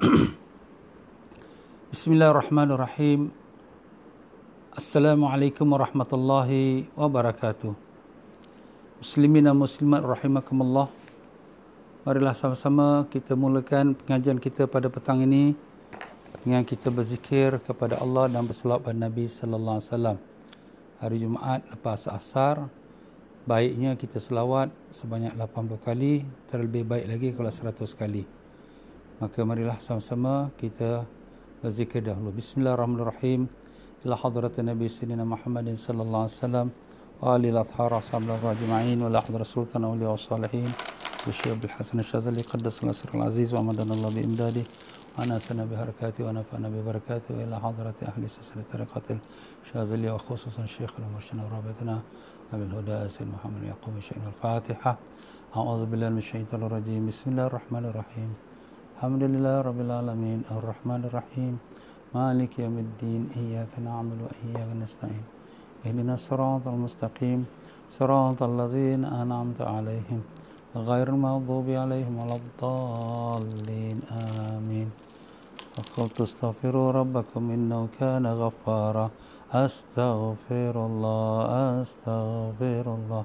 Bismillahirrahmanirrahim. Assalamualaikum warahmatullahi wabarakatuh. Muslimin dan muslimat rahimakumullah. Marilah sama-sama kita mulakan pengajian kita pada petang ini dengan kita berzikir kepada Allah dan berselawat kepada Nabi sallallahu alaihi wasallam. Hari Jumaat lepas Asar baiknya kita selawat sebanyak 80 kali, terlebih baik lagi kalau 100 kali. Maka marilah sama-sama kita berzikir dahulu. Bismillahirrahmanirrahim. Ila hadratin Nabi Sayyidina Muhammadin sallallahu alaihi wasallam wa ali al-athhar ashabihi ajma'in wa la hadrat sultana wa salihin wa syekh Hasan Syazali qaddas nasr al-aziz wa madanallahu bi imdadi ana sana bi harakati wa nafa'na bi barakati wa ila hadrat ahli sisri tariqat syazali wa khususan syekh al-mursyid abi al huda asil Muhammad yaqub syekh al-Fatiha أعوذ بالله من الشيطان الرجيم بسم الله الرحمن الرحيم الحمد لله رب العالمين الرحمن الرحيم مالك يوم الدين إياك نعمل وإياك نستعين اهدنا الصراط المستقيم صراط الذين أنعمت عليهم غير المغضوب عليهم ولا الضالين آمين فقلت استغفروا ربكم إنه كان غفارا أستغفر الله أستغفر الله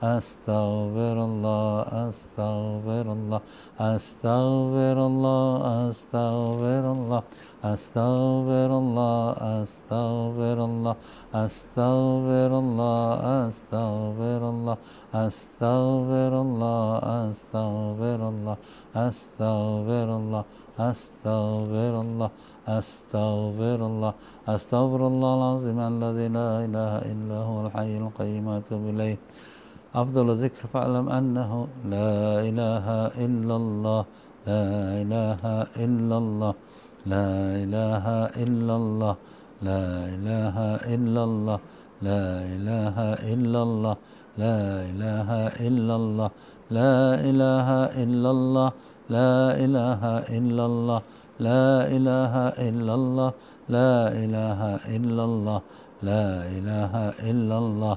أستغفر الله أستغفر الله أستغفر الله أستغفر الله أستغفر الله أستغفر الله أستغفر الله أستغفر الله أستغفر الله أستغفر الله أستغفر الله أستغفر الله أستغفر الله أستغفر الله العظيم الذي لا إله إلا هو الحي القيوم أتوب إليه أفضل ذكر فاعلم أنه لا إله إلا الله لا إله إلا الله لا إله إلا الله لا إله إلا الله لا إله إلا الله لا إله إلا الله لا إله إلا الله لا إله إلا الله لا إله إلا الله لا إله إلا الله لا إله إلا الله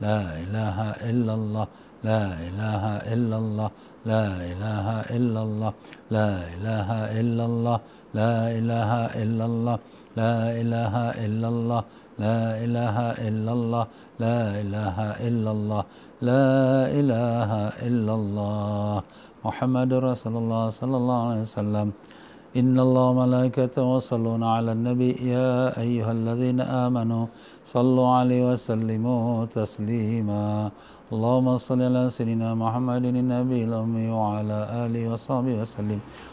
لا إله إلا الله لا إله إلا الله لا إله إلا الله لا إله إلا الله لا إله إلا الله لا إله إلا الله لا إله إلا الله لا إله إلا الله لا إله إلا الله محمد رسول الله صلى الله عليه وسلم إن الله ملائكته يصلون على النبي يا أيها الذين آمنوا صلوا عليه وسلموا تسليما اللهم صل على سيدنا محمد النبي الأمي وعلى آله وصحبه وسلم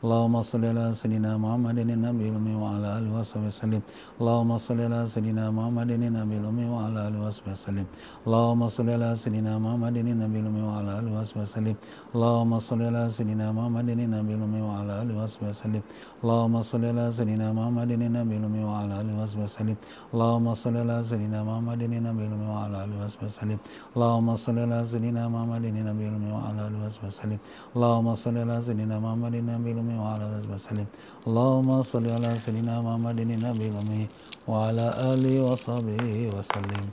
Allahumma salli ala sayyidina Muhammadin nabiyil ummi wa ala alihi washabihi wasallim. Allahumma salli ala sayyidina Muhammadin nabiyil ummi wa ala alihi washabihi wasallim. Allahumma salli ala sayyidina Muhammadin nabiyil ummi wa ala alihi washabihi wasallim. Allahumma salli ala sayyidina Muhammadin nabiyil ummi wa ala alihi washabihi wasallim. Allahumma salli ala sayyidina Muhammadin nabiyil ummi wa ala alihi washabihi wasallim. Allahumma salli ala sayyidina Muhammadin nabiyil ummi wa ala alihi washabihi wasallim. Allahumma salli ala sayyidina Muhammadin nabiyil ummi wa ala alihi washabihi wasallim. Allahumma salli ala sayyidina Muhammadin nabiyil الأمي وعلى آله وسلم اللهم صل على سيدنا محمد النبي الأمي وعلى آله وصحبه وسلم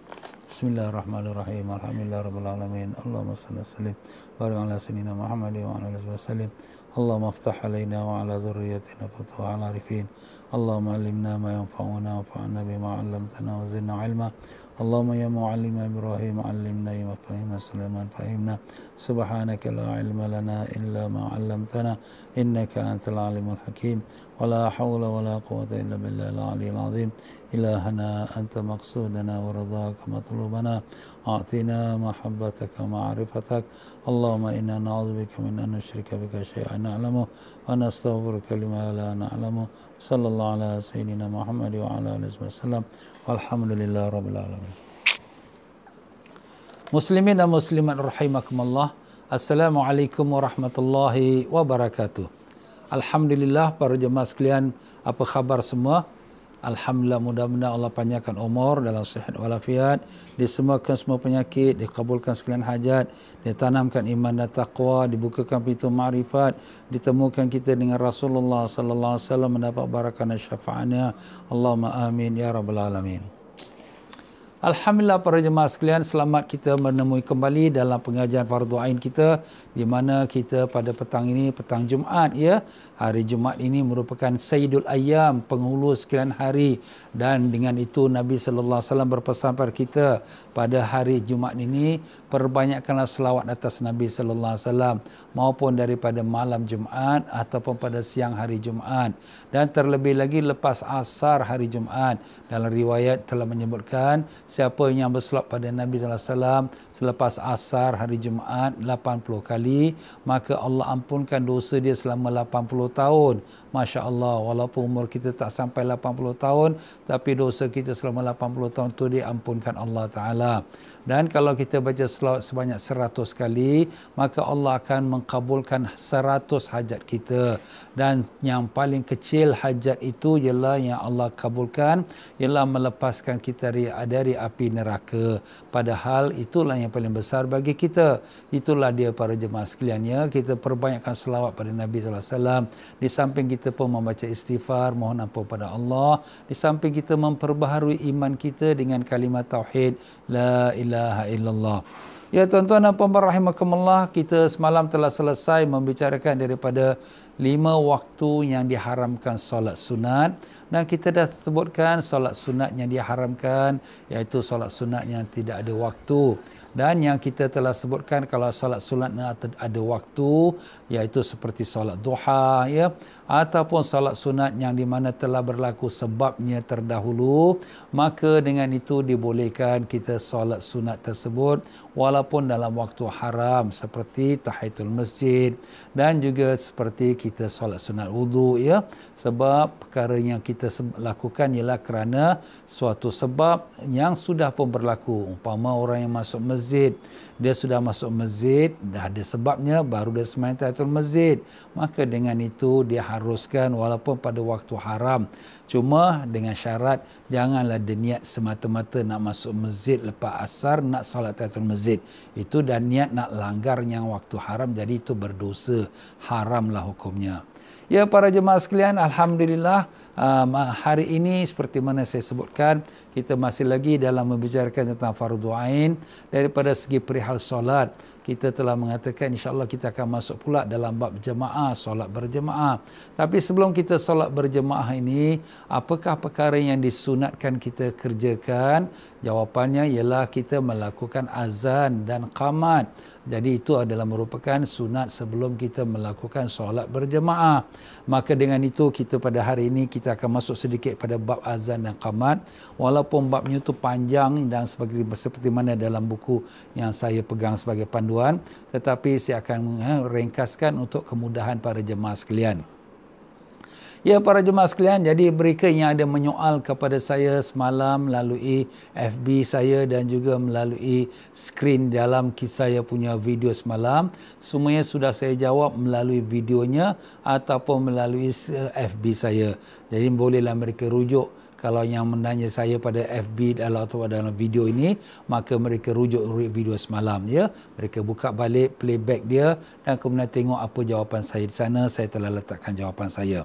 بسم الله الرحمن الرحيم الحمد لله رب العالمين اللهم صل وسلم بارك على سيدنا محمد وعلى اله وسلم اللهم افتح علينا وعلى ذريتنا فتوى العارفين اللهم علمنا ما ينفعنا وانفعنا بما علمتنا وزدنا علما اللهم يا معلم إبراهيم علمنا يا فهمنا سليمان فهمنا سبحانك لا علم لنا إلا ما علمتنا إنك أنت العليم الحكيم ولا حول ولا قوة إلا بالله العلي العظيم إلهنا أنت مقصودنا ورضاك مطلوبنا أعطنا محبتك ومعرفتك اللهم إنا نعوذ بك من أن نشرك بك شيئا نعلمه ونستغفرك لما لا نعلمه صلى الله على سيدنا محمد وعلى آله وسلم والحمد لله رب العالمين مسلمين مسلمات رحمكم الله السلام عليكم ورحمة الله وبركاته Alhamdulillah para jemaah sekalian, apa khabar semua? Alhamdulillah mudah-mudahan Allah panjangkan umur dalam sihat walafiat, disembuhkan semua penyakit, dikabulkan sekalian hajat, ditanamkan iman dan taqwa, dibukakan pintu marifat, ditemukan kita dengan Rasulullah sallallahu alaihi wasallam mendapat barakah dan syafaatnya. Allahumma amin ya rabbal alamin. Alhamdulillah para jemaah sekalian selamat kita menemui kembali dalam pengajian fardu ain kita di mana kita pada petang ini petang Jumaat ya hari Jumaat ini merupakan Sayyidul Ayyam penghulu sekian hari dan dengan itu Nabi sallallahu alaihi wasallam berpesan kepada kita pada hari Jumaat ini perbanyakkanlah selawat atas Nabi sallallahu alaihi wasallam maupun daripada malam Jumaat ataupun pada siang hari Jumaat dan terlebih lagi lepas asar hari Jumaat dalam riwayat telah menyebutkan siapa yang berselawat pada Nabi sallallahu alaihi wasallam selepas asar hari Jumaat 80 kali maka Allah ampunkan dosa dia selama 80 tahun Masya Allah walaupun umur kita tak sampai 80 tahun tapi dosa kita selama 80 tahun tu diampunkan Allah Ta'ala dan kalau kita baca selawat sebanyak 100 kali maka Allah akan mengkabulkan 100 hajat kita dan yang paling kecil hajat itu ialah yang Allah kabulkan ialah melepaskan kita dari api neraka padahal itulah yang paling besar bagi kita itulah dia para jemaah sekalian ya kita perbanyakkan selawat pada Nabi sallallahu alaihi wasallam di samping kita pun membaca istighfar mohon ampun pada Allah di samping kita memperbaharui iman kita dengan kalimat tauhid la ilaha illallah Ya tuan-tuan dan puan-puan rahimakumullah, kita semalam telah selesai membicarakan daripada lima waktu yang diharamkan solat sunat dan kita dah sebutkan solat sunat yang diharamkan iaitu solat sunat yang tidak ada waktu dan yang kita telah sebutkan kalau solat sunat ada waktu iaitu seperti solat duha ya ataupun salat sunat yang di mana telah berlaku sebabnya terdahulu maka dengan itu dibolehkan kita salat sunat tersebut walaupun dalam waktu haram seperti tahaitul masjid dan juga seperti kita salat sunat wudu ya sebab perkara yang kita lakukan ialah kerana suatu sebab yang sudah pun berlaku umpama orang yang masuk masjid dia sudah masuk masjid dah ada sebabnya baru dia sembahyang tahiyatul masjid maka dengan itu dia haruskan walaupun pada waktu haram cuma dengan syarat janganlah dia niat semata-mata nak masuk masjid lepas asar nak salat tahiyatul masjid itu dan niat nak langgar yang waktu haram jadi itu berdosa haramlah hukumnya ya para jemaah sekalian alhamdulillah uh, hari ini seperti mana saya sebutkan kita masih lagi dalam membicarakan tentang fardu ain daripada segi perihal solat kita telah mengatakan insyaallah kita akan masuk pula dalam bab jemaah solat berjemaah tapi sebelum kita solat berjemaah ini apakah perkara yang disunatkan kita kerjakan jawapannya ialah kita melakukan azan dan qamat jadi itu adalah merupakan sunat sebelum kita melakukan solat berjemaah. Maka dengan itu kita pada hari ini kita akan masuk sedikit pada bab azan dan qamat. Walaupun babnya itu panjang dan sebagai seperti mana dalam buku yang saya pegang sebagai panduan, tetapi saya akan eh, ringkaskan untuk kemudahan para jemaah sekalian. Ya para jemaah sekalian, jadi mereka yang ada menyoal kepada saya semalam melalui FB saya dan juga melalui skrin dalam saya punya video semalam, semuanya sudah saya jawab melalui videonya ataupun melalui eh, FB saya. Jadi bolehlah mereka rujuk kalau yang menanya saya pada FB dalam atau dalam video ini, maka mereka rujuk video semalam. Ya. Mereka buka balik playback dia dan kemudian tengok apa jawapan saya di sana, saya telah letakkan jawapan saya.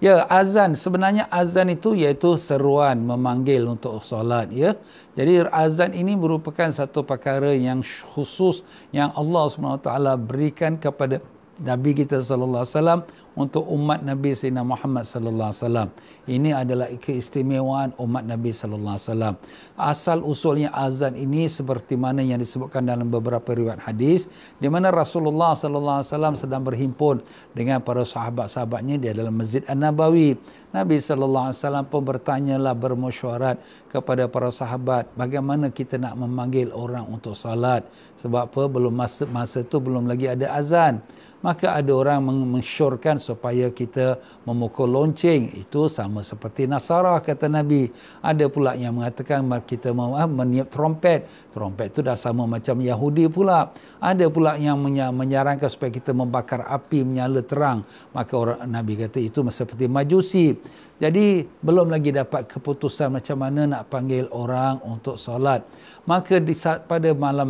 Ya, azan sebenarnya azan itu iaitu seruan memanggil untuk solat, ya. Jadi azan ini merupakan satu perkara yang khusus yang Allah Subhanahu Wa Taala berikan kepada Nabi kita sallallahu alaihi wasallam untuk umat Nabi Sayyidina Muhammad sallallahu alaihi wasallam. Ini adalah keistimewaan umat Nabi sallallahu alaihi wasallam. Asal usulnya azan ini seperti mana yang disebutkan dalam beberapa riwayat hadis di mana Rasulullah sallallahu alaihi wasallam sedang berhimpun dengan para sahabat-sahabatnya di dalam Masjid An-Nabawi. Nabi sallallahu alaihi wasallam pun bertanyalah bermusyawarat kepada para sahabat bagaimana kita nak memanggil orang untuk salat sebab apa belum masa masa tu belum lagi ada azan maka ada orang mensyorkan supaya kita memukul lonceng itu sama seperti nasara kata nabi ada pula yang mengatakan kita ah, meniup trompet trompet itu dah sama macam yahudi pula ada pula yang menyarankan supaya kita membakar api menyala terang maka orang nabi kata itu seperti majusi jadi belum lagi dapat keputusan macam mana nak panggil orang untuk solat. Maka di saat pada malam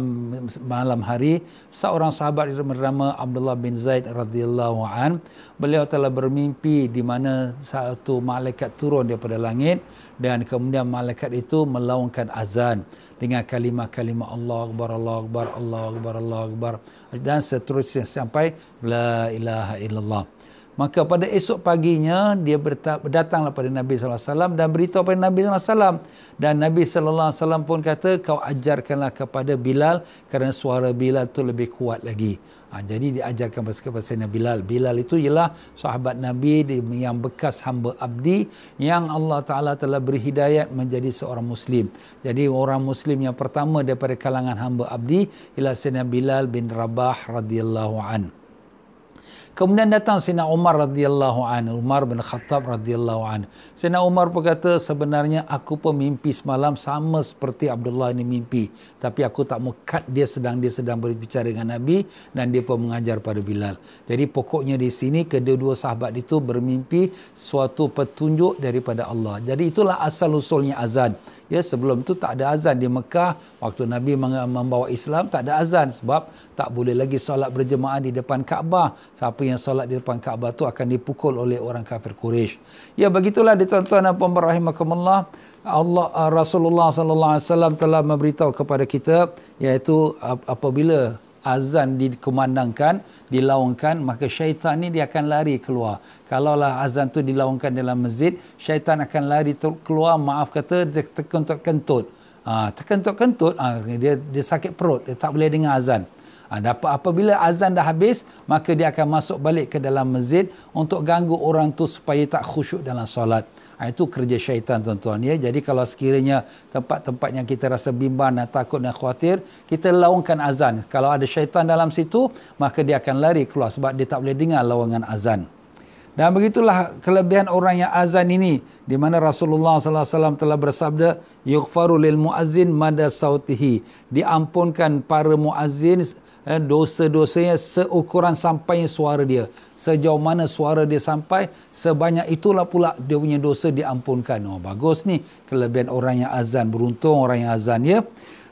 malam hari seorang sahabat yang bernama Abdullah bin Zaid radhiyallahu an beliau telah bermimpi di mana satu malaikat turun daripada langit dan kemudian malaikat itu melaungkan azan dengan kalimah-kalimah Allah akbar Allah akbar Allah akbar Allah akbar dan seterusnya sampai la ilaha illallah. Maka pada esok paginya dia berdatanglah pada Nabi sallallahu alaihi wasallam dan beritahu kepada Nabi sallallahu alaihi wasallam dan Nabi sallallahu alaihi wasallam pun kata kau ajarkanlah kepada Bilal kerana suara Bilal tu lebih kuat lagi. Ha, jadi diajarkan pasal kepada Nabi Bilal. Bilal itu ialah sahabat Nabi yang bekas hamba abdi yang Allah Taala telah beri hidayat menjadi seorang muslim. Jadi orang muslim yang pertama daripada kalangan hamba abdi ialah Sayyidina Bilal bin Rabah radhiyallahu anhu. Kemudian datang Sina Umar radhiyallahu anhu, Umar bin Khattab radhiyallahu anhu. Sina Umar berkata, sebenarnya aku pun mimpi semalam sama seperti Abdullah ini mimpi. Tapi aku tak mekat dia sedang dia sedang berbicara dengan Nabi dan dia pun mengajar pada Bilal. Jadi pokoknya di sini kedua-dua sahabat itu bermimpi suatu petunjuk daripada Allah. Jadi itulah asal-usulnya azan ya sebelum tu tak ada azan di Mekah waktu Nabi membawa Islam tak ada azan sebab tak boleh lagi solat berjemaah di depan Kaabah siapa yang solat di depan Kaabah tu akan dipukul oleh orang kafir Quraisy ya begitulah di tuan-tuan dan puan rahimakumullah Allah Rasulullah sallallahu alaihi wasallam telah memberitahu kepada kita iaitu apabila azan dikumandangkan, dilaungkan, maka syaitan ni dia akan lari keluar. Kalaulah azan tu dilaungkan dalam masjid, syaitan akan lari keluar, maaf kata, dia terkentut-kentut. Ha, ah, terkentut-kentut, ha, ah, dia, dia sakit perut, dia tak boleh dengar azan. Ah, dapat apabila azan dah habis maka dia akan masuk balik ke dalam masjid untuk ganggu orang tu supaya tak khusyuk dalam solat ah, itu kerja syaitan tuan-tuan ya jadi kalau sekiranya tempat-tempat yang kita rasa bimbang dan takut dan khawatir kita laungkan azan kalau ada syaitan dalam situ maka dia akan lari keluar sebab dia tak boleh dengar laungan azan dan begitulah kelebihan orang yang azan ini di mana Rasulullah sallallahu alaihi wasallam telah bersabda yughfaru lil muazzin mada sautihi diampunkan para muazzin Eh, dosa-dosanya seukuran sampai suara dia. Sejauh mana suara dia sampai, sebanyak itulah pula dia punya dosa diampunkan. Oh, bagus ni. Kelebihan orang yang azan. Beruntung orang yang azan, ya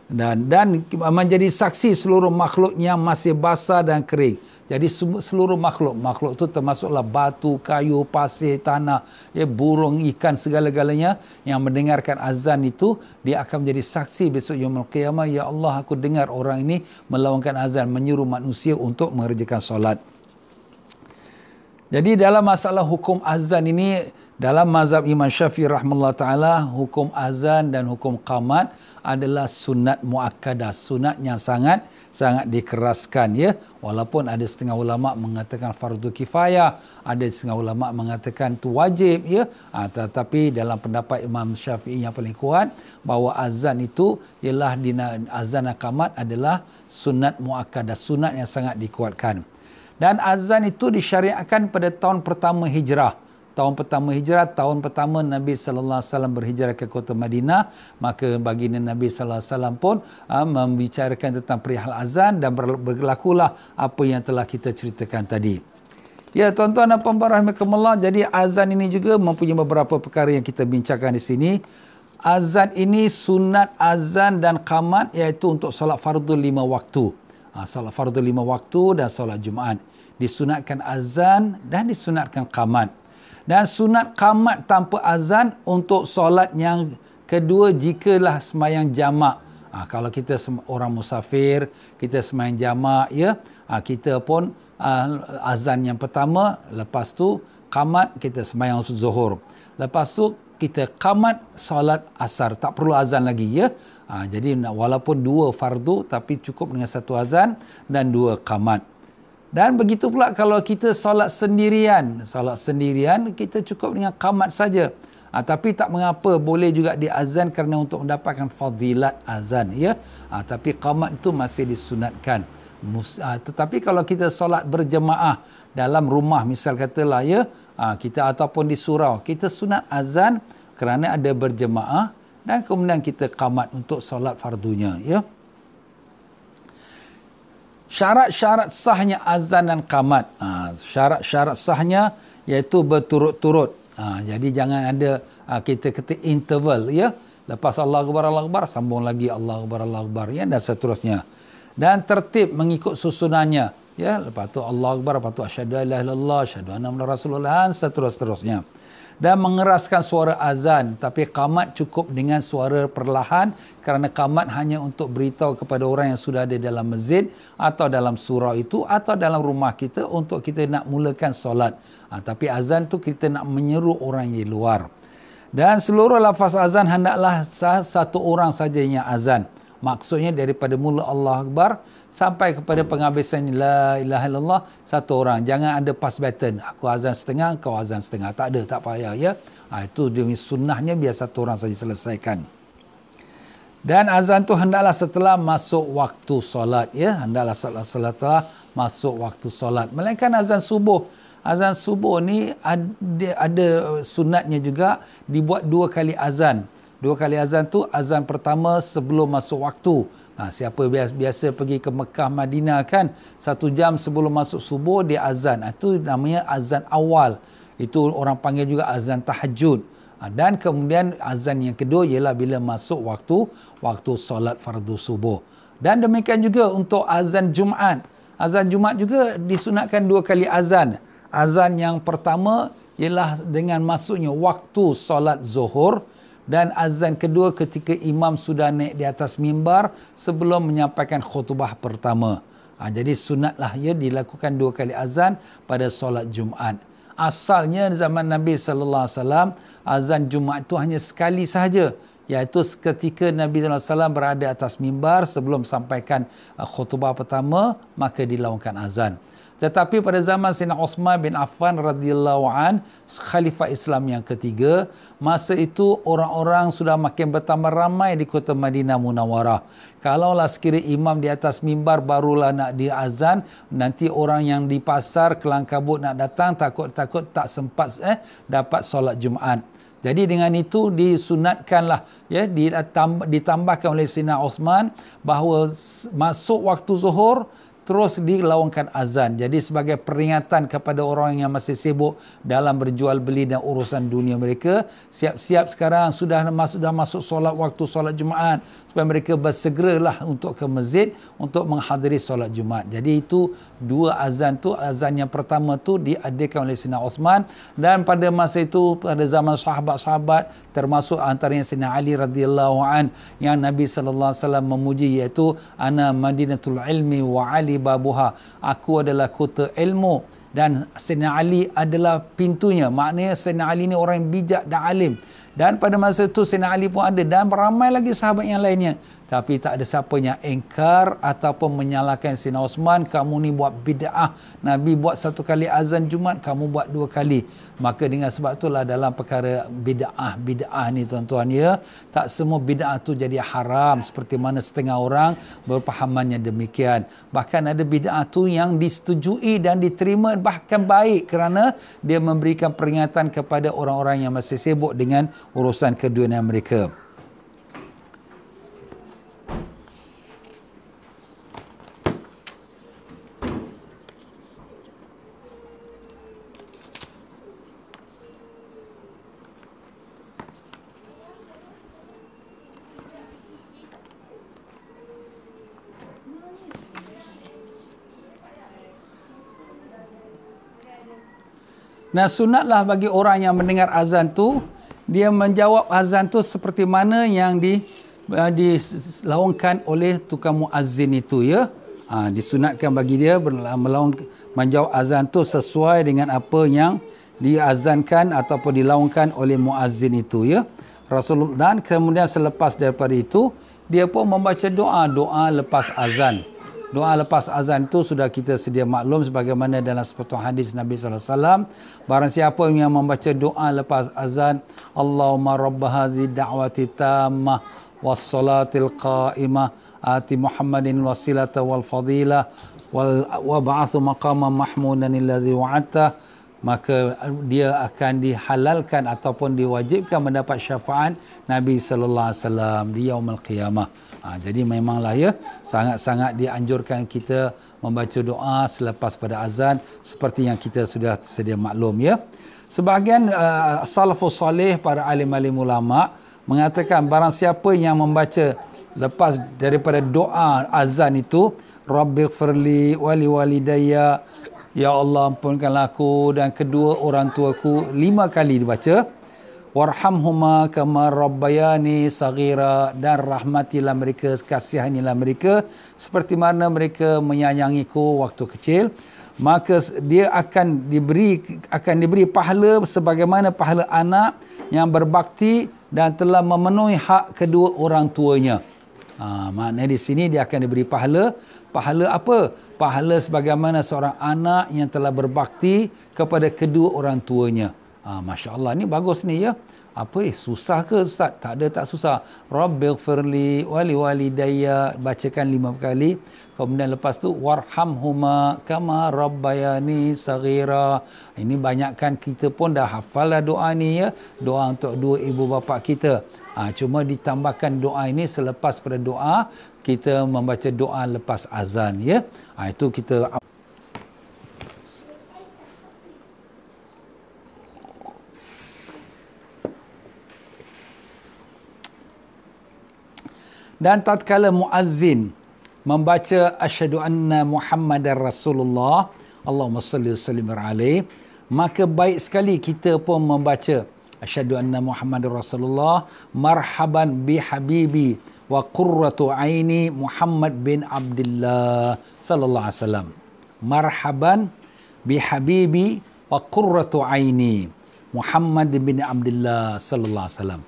dan dan menjadi saksi seluruh makhluknya masih basah dan kering. Jadi seluruh makhluk makhluk itu termasuklah batu, kayu, pasir, tanah, ya, burung, ikan segala-galanya yang mendengarkan azan itu dia akan menjadi saksi besok Yomul Qiyamah. Ya Allah aku dengar orang ini melawangkan azan menyuruh manusia untuk mengerjakan solat. Jadi dalam masalah hukum azan ini dalam mazhab Imam Syafi'i rahmallahu taala hukum azan dan hukum qamat adalah sunat muakkadah sunat yang sangat sangat dikeraskan ya walaupun ada setengah ulama mengatakan fardu kifayah ada setengah ulama mengatakan tu wajib ya ha, tetapi dalam pendapat Imam Syafi'i yang paling kuat bahawa azan itu ialah dina, azan dan qamat adalah sunat muakkadah sunat yang sangat dikuatkan dan azan itu disyariatkan pada tahun pertama hijrah tahun pertama hijrah, tahun pertama Nabi sallallahu alaihi wasallam berhijrah ke kota Madinah, maka baginda Nabi sallallahu alaihi wasallam pun uh, membicarakan tentang perihal azan dan berlakulah apa yang telah kita ceritakan tadi. Ya, tuan-tuan dan puan-puan rahimakumullah, jadi azan ini juga mempunyai beberapa perkara yang kita bincangkan di sini. Azan ini sunat azan dan qamat iaitu untuk solat fardu lima waktu. Ha, solat fardu lima waktu dan solat Jumaat. Disunatkan azan dan disunatkan qamat dan sunat kamat tanpa azan untuk solat yang kedua jikalah semayang jamak. Ha, kalau kita orang musafir, kita semayang jamak, ya, ha, kita pun uh, azan yang pertama, lepas tu kamat kita semayang zuhur. Lepas tu kita kamat solat asar, tak perlu azan lagi ya. Ha, jadi walaupun dua fardu tapi cukup dengan satu azan dan dua kamat. Dan begitu pula kalau kita solat sendirian. Solat sendirian, kita cukup dengan kamat saja. Ha, tapi tak mengapa boleh juga diazan kerana untuk mendapatkan fadilat azan. ya. Ha, tapi kamat itu masih disunatkan. Mus, ha, tetapi kalau kita solat berjemaah dalam rumah misal katalah ya, ha, kita ataupun di surau, kita sunat azan kerana ada berjemaah dan kemudian kita kamat untuk solat fardunya. Ya syarat-syarat sahnya azan dan kamat. Ha, syarat-syarat sahnya iaitu berturut-turut. Ha, jadi jangan ada ha, kita kata interval ya. Lepas Allah Akbar, Allah Akbar, sambung lagi Allah Akbar, Allah Akbar ya, dan seterusnya. Dan tertib mengikut susunannya. Ya, lepas tu Allah Akbar, lepas tu Asyadu Allah, Asyadu Anam Rasulullah, dan seterusnya. seterusnya dan mengeraskan suara azan tapi kamat cukup dengan suara perlahan kerana kamat hanya untuk beritahu kepada orang yang sudah ada dalam masjid atau dalam surau itu atau dalam rumah kita untuk kita nak mulakan solat ha, tapi azan tu kita nak menyeru orang yang luar dan seluruh lafaz azan hendaklah satu orang yang azan maksudnya daripada mula Allah Akbar sampai kepada penghabisan la ilaha illallah satu orang jangan ada pass button aku azan setengah kau azan setengah tak ada tak payah ya ha, itu demi sunnahnya biar satu orang saja selesaikan dan azan tu hendaklah setelah masuk waktu solat ya hendaklah setelah, setelah masuk waktu solat melainkan azan subuh azan subuh ni ada, ada sunatnya juga dibuat dua kali azan dua kali azan tu azan pertama sebelum masuk waktu Ha, siapa biasa, biasa pergi ke Mekah, Madinah kan, satu jam sebelum masuk subuh dia azan. Ha, itu namanya azan awal. Itu orang panggil juga azan tahajud. Ha, dan kemudian azan yang kedua ialah bila masuk waktu waktu solat fardu subuh. Dan demikian juga untuk azan Jumaat. Azan Jumaat juga disunatkan dua kali azan. Azan yang pertama ialah dengan masuknya waktu solat zuhur dan azan kedua ketika imam sudah naik di atas mimbar sebelum menyampaikan khutbah pertama. Ha, jadi sunatlah ia dilakukan dua kali azan pada solat Jumaat. Asalnya zaman Nabi sallallahu alaihi wasallam azan Jumaat itu hanya sekali sahaja iaitu ketika Nabi sallallahu berada atas mimbar sebelum sampaikan uh, khutbah pertama maka dilaungkan azan. Tetapi pada zaman Sina Osman bin Affan radhiyallahu an, khalifah Islam yang ketiga, masa itu orang-orang sudah makin bertambah ramai di kota Madinah Munawarah. Kalaulah sekiranya imam di atas mimbar barulah nak dia azan, nanti orang yang di pasar kelang kabut nak datang takut-takut tak sempat eh dapat solat Jumaat. Jadi dengan itu disunatkanlah ya ditambahkan oleh Sina Osman bahawa masuk waktu zuhur terus dilawangkan azan. Jadi sebagai peringatan kepada orang yang masih sibuk dalam berjual beli dan urusan dunia mereka, siap-siap sekarang sudah masuk dah masuk solat waktu solat Jumaat, supaya mereka bersegeralah untuk ke masjid untuk menghadiri solat Jumaat. Jadi itu dua azan tu azan yang pertama tu diadakan oleh Sina Osman dan pada masa itu pada zaman sahabat-sahabat termasuk antaranya Sina Ali radhiyallahu an yang Nabi sallallahu alaihi wasallam memuji iaitu ana madinatul ilmi wa ali babuha. Aku adalah kota ilmu dan Sayyidina Ali adalah pintunya. Maknanya Sayyidina Ali ni orang yang bijak dan alim dan pada masa itu Sina Ali pun ada dan ramai lagi sahabat yang lainnya tapi tak ada siapa yang engkar ataupun menyalahkan Sina Osman kamu ni buat bid'ah Nabi buat satu kali azan Jumat kamu buat dua kali maka dengan sebab itulah dalam perkara bid'ah bid'ah ni tuan-tuan ya tak semua bid'ah tu jadi haram seperti mana setengah orang berpahamannya demikian bahkan ada bid'ah tu yang disetujui dan diterima bahkan baik kerana dia memberikan peringatan kepada orang-orang yang masih sibuk dengan urusan kedunia mereka. Nah sunatlah bagi orang yang mendengar azan tu dia menjawab azan tu seperti mana yang di uh, dilaungkan oleh tukang muazzin itu ya. Ha, disunatkan bagi dia melawang menjawab azan tu sesuai dengan apa yang diazankan ataupun dilaungkan oleh muazzin itu ya. Rasulullah dan kemudian selepas daripada itu dia pun membaca doa doa lepas azan. Doa lepas azan itu sudah kita sedia maklum sebagaimana dalam sepotong hadis Nabi sallallahu alaihi wasallam. Barang siapa yang membaca doa lepas azan, Allahumma rabb hadhi da'wati tammah was salatil qa'imah ati Muhammadin wasilata wal fadilah wal wa ba'athu maqama mahmudan alladhi wa'ata maka dia akan dihalalkan ataupun diwajibkan mendapat syafaat Nabi sallallahu alaihi wasallam di yaumul qiyamah. Ha, jadi memanglah ya sangat-sangat dianjurkan kita membaca doa selepas pada azan seperti yang kita sudah sedia maklum ya. Sebahagian uh, salafus salih para alim-alim ulama mengatakan barang siapa yang membaca lepas daripada doa azan itu rabbighfirli wali walidayya ya Allah ampunkanlah aku dan kedua orang tuaku lima kali dibaca warhamhuma kama rabbayani sagira dan rahmatilah mereka kasihanilah mereka seperti mana mereka menyayangiku waktu kecil maka dia akan diberi akan diberi pahala sebagaimana pahala anak yang berbakti dan telah memenuhi hak kedua orang tuanya ha, maknanya di sini dia akan diberi pahala pahala apa pahala sebagaimana seorang anak yang telah berbakti kepada kedua orang tuanya Ah, Masya Allah ni bagus ni ya. Apa eh? Susah ke Ustaz? Tak ada tak susah. Rabbil firli wali wali daya. Bacakan lima kali. Kemudian lepas tu. Warham huma kama rabbayani sagira. Ini banyakkan kita pun dah hafal lah doa ni ya. Doa untuk dua ibu bapa kita. Ah, cuma ditambahkan doa ini selepas pada doa. Kita membaca doa lepas azan ya. Ah, itu kita Dan tatkala muazzin membaca asyhadu anna muhammadar rasulullah Allahumma salli wa sallim alaihi maka baik sekali kita pun membaca asyhadu anna muhammadar rasulullah marhaban bi habibi wa qurratu aini muhammad bin abdullah sallallahu alaihi wasallam marhaban bi habibi wa qurratu aini muhammad bin abdullah sallallahu alaihi wasallam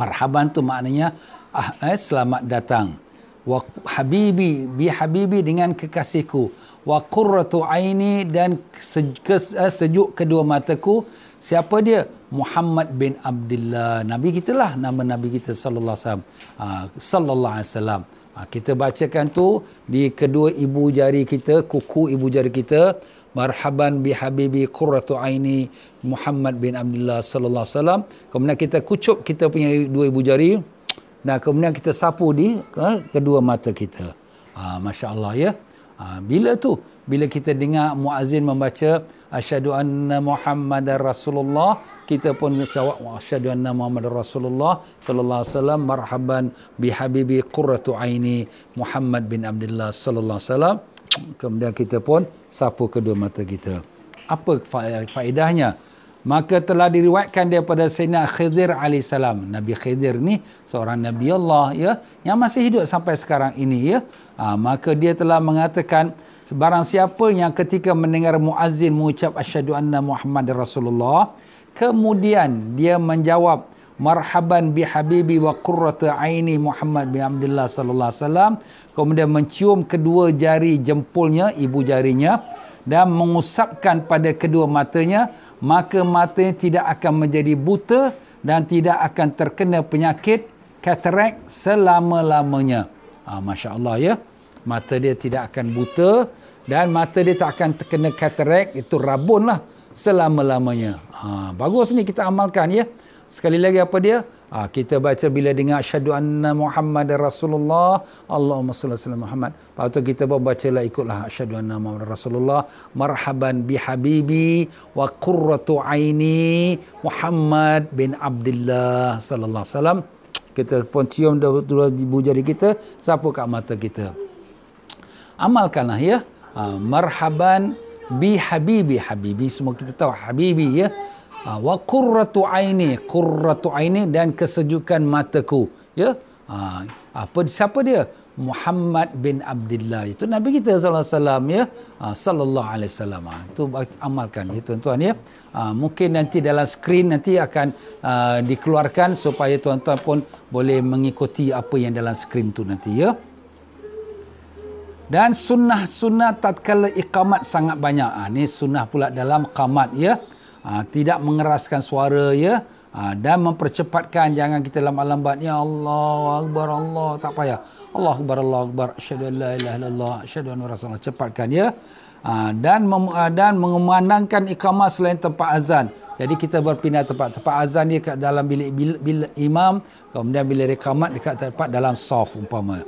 marhaban tu maknanya ah, eh, selamat datang. Wa habibi bi habibi dengan kekasihku. Wa qurratu aini dan eh, sejuk kedua mataku. Siapa dia? Muhammad bin Abdullah. Nabi kita lah. Nama Nabi kita sallallahu alaihi wasallam. Ah, sallallahu alaihi wasallam. Ah, kita bacakan tu di kedua ibu jari kita, kuku ibu jari kita. Marhaban bi habibi qurratu aini Muhammad bin Abdullah sallallahu alaihi wasallam. Kemudian kita kucup kita punya dua ibu jari dan kemudian kita sapu di eh, kedua mata kita. Ha, ah, Masya Allah ya. Ha, bila tu? Bila kita dengar muazin membaca asyhadu anna muhammadar rasulullah, kita pun jawab asyhadu anna muhammadar rasulullah sallallahu alaihi wasallam marhaban bi habibi qurratu aini Muhammad bin Abdullah sallallahu alaihi wasallam. Kemudian kita pun sapu kedua mata kita. Apa faedahnya? maka telah diriwayatkan daripada Sayyidina Khidir AS. Nabi Khidir ni seorang Nabi Allah ya, yang masih hidup sampai sekarang ini. ya. Ha, maka dia telah mengatakan, sebarang siapa yang ketika mendengar muazzin mengucap asyadu anna Muhammad Rasulullah, kemudian dia menjawab, marhaban bi habibi wa qurrata aini Muhammad bin Abdullah sallallahu alaihi wasallam kemudian mencium kedua jari jempolnya ibu jarinya dan mengusapkan pada kedua matanya maka mata tidak akan menjadi buta dan tidak akan terkena penyakit katarak selama-lamanya. Ha, ah, Masya Allah ya. Mata dia tidak akan buta dan mata dia tak akan terkena katarak itu rabun lah selama-lamanya. Ha, bagus ni kita amalkan ya. Sekali lagi apa dia? Ha, kita baca bila dengar syadu anna Muhammad Rasulullah Allahumma salli salam Muhammad. Lepas tu kita pun baca lah ikutlah syadu anna Muhammad Rasulullah Marhaban bihabibi, wa qurratu aini Muhammad bin Abdullah sallallahu salam. Kita pun cium dua ibu jari kita sapu kat mata kita. Amalkanlah ya. Ha, marhaban bihabibi, habibi semua kita tahu habibi ya ha, wa qurratu aini qurratu aini dan kesejukan mataku ya ha, apa siapa dia Muhammad bin Abdullah itu nabi kita saw. ya ha, sallallahu alaihi wasallam ha, itu amalkan ya tuan-tuan ya ha, mungkin nanti dalam skrin nanti akan uh, dikeluarkan supaya tuan-tuan pun boleh mengikuti apa yang dalam skrin tu nanti ya dan sunnah-sunnah tatkala iqamat sangat banyak. Ha, ini sunnah pula dalam qamat ya. Ah, tidak mengeraskan suara ya ha, dan mempercepatkan jangan kita lambat-lambat ya Allah akbar Allah tak payah Allah akbar Allah akbar asyhadu an la ilaha illallah asyhadu anna rasulullah cepatkan ya ha, dan mem- dan mengumandangkan iqamah selain tempat azan jadi kita berpindah tempat tempat azan dia kat dalam bilik, bilik, bilik imam kemudian bila rekamat dekat tempat dalam saf umpama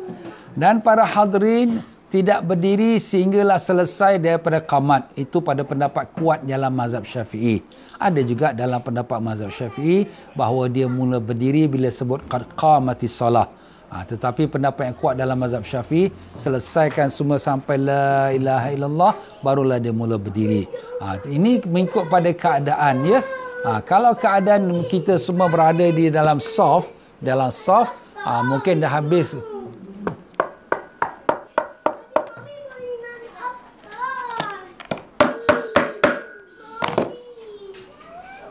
dan para hadirin tidak berdiri sehinggalah selesai daripada kamat. Itu pada pendapat kuat dalam mazhab syafi'i. Ada juga dalam pendapat mazhab syafi'i bahawa dia mula berdiri bila sebut qamati salah. Ha, tetapi pendapat yang kuat dalam mazhab syafi'i selesaikan semua sampai la ilaha illallah barulah dia mula berdiri. Ha, ini mengikut pada keadaan ya. Ha, kalau keadaan kita semua berada di dalam soft, dalam soft, ha, mungkin dah habis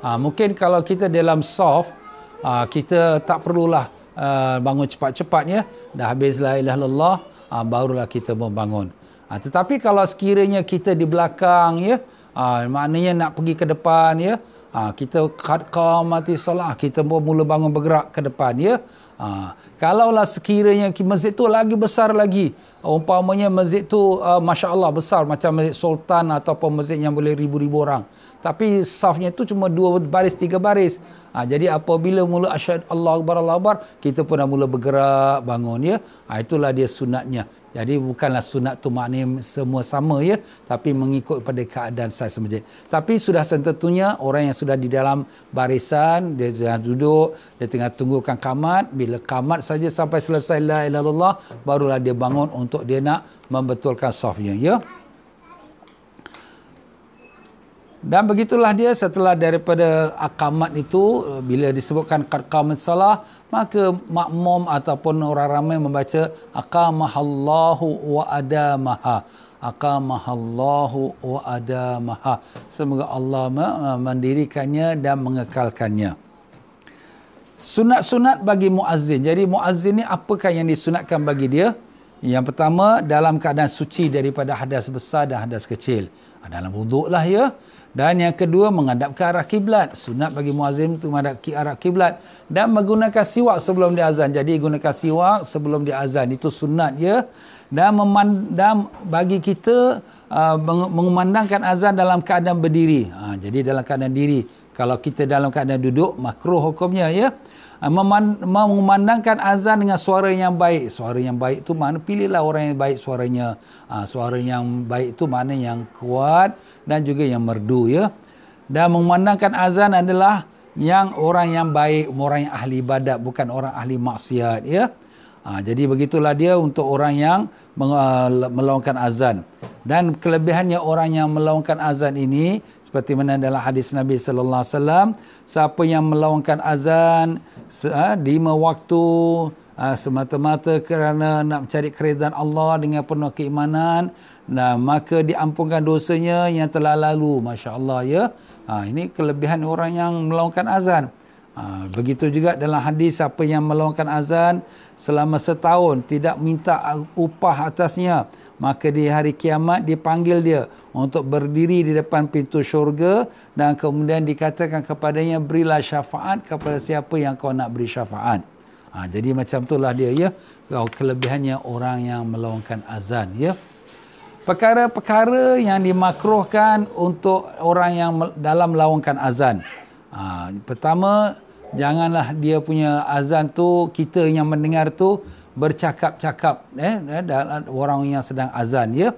Ah, mungkin kalau kita dalam soft uh, kita tak perlulah uh, bangun cepat-cepat ya dah habis la ilaha illallah uh, barulah kita membangun uh, tetapi kalau sekiranya kita di belakang ya uh, maknanya nak pergi ke depan ya uh, kita qad mati salah kita mula bangun bergerak ke depan ya Ha, kalaulah sekiranya masjid tu lagi besar lagi umpamanya masjid tu uh, masya-Allah besar macam masjid sultan ataupun masjid yang boleh ribu-ribu orang tapi safnya itu cuma dua baris tiga baris ha, jadi apabila mula asyhad Allah akbar Allahu akbar kita pun dah mula bergerak bangun ya ha, itulah dia sunatnya jadi bukanlah sunat tu makni semua sama ya tapi mengikut pada keadaan saya semasa tapi sudah sentuhnya orang yang sudah di dalam barisan dia sedang duduk dia tengah tunggukan kamat bila kamat saja sampai selesai la ilallah barulah dia bangun untuk dia nak membetulkan safnya ya Dan begitulah dia setelah daripada akamat itu bila disebutkan qaqamat salah maka makmum ataupun orang ramai membaca aqamahallahu wa adamaha aqamahallahu wa adamaha semoga Allah e, mendirikannya dan mengekalkannya. Sunat-sunat bagi muazzin. Jadi muazzin ni apakah yang disunatkan bagi dia? Yang pertama dalam keadaan suci daripada hadas besar dan hadas kecil. Dalam wuduk lah ya. Dan yang kedua menghadap ke arah kiblat. Sunat bagi muazzin itu menghadap ke arah kiblat dan menggunakan siwak sebelum dia azan. Jadi gunakan siwak sebelum dia azan itu sunat ya. Dan, dan bagi kita uh, mengumandangkan azan dalam keadaan berdiri. Ha, jadi dalam keadaan diri. Kalau kita dalam keadaan duduk makruh hukumnya ya. Ah, mengumandangkan azan dengan suara yang baik. Suara yang baik tu mana pilihlah orang yang baik suaranya. Ha, suara yang baik tu mana yang kuat dan juga yang merdu ya. Dan memandangkan azan adalah yang orang yang baik, orang yang ahli ibadat bukan orang ahli maksiat ya. Ha, jadi begitulah dia untuk orang yang melawangkan azan. Dan kelebihannya orang yang melawangkan azan ini seperti mana dalam hadis Nabi sallallahu alaihi wasallam siapa yang melawangkan azan ha, lima waktu ha, semata-mata kerana nak mencari keridhaan Allah dengan penuh keimanan nah maka diampunkan dosanya yang telah lalu masya-Allah ya ha, ini kelebihan orang yang melawangkan azan ha, begitu juga dalam hadis siapa yang melawangkan azan selama setahun tidak minta upah atasnya maka di hari kiamat dipanggil dia untuk berdiri di depan pintu syurga dan kemudian dikatakan kepadanya berilah syafaat kepada siapa yang kau nak beri syafaat. Ha, jadi macam itulah dia ya. Kalau kelebihannya orang yang melawangkan azan ya. Perkara-perkara yang dimakruhkan untuk orang yang dalam melawangkan azan. Ha, pertama, janganlah dia punya azan tu kita yang mendengar tu bercakap-cakap eh, eh dalam orang yang sedang azan ya.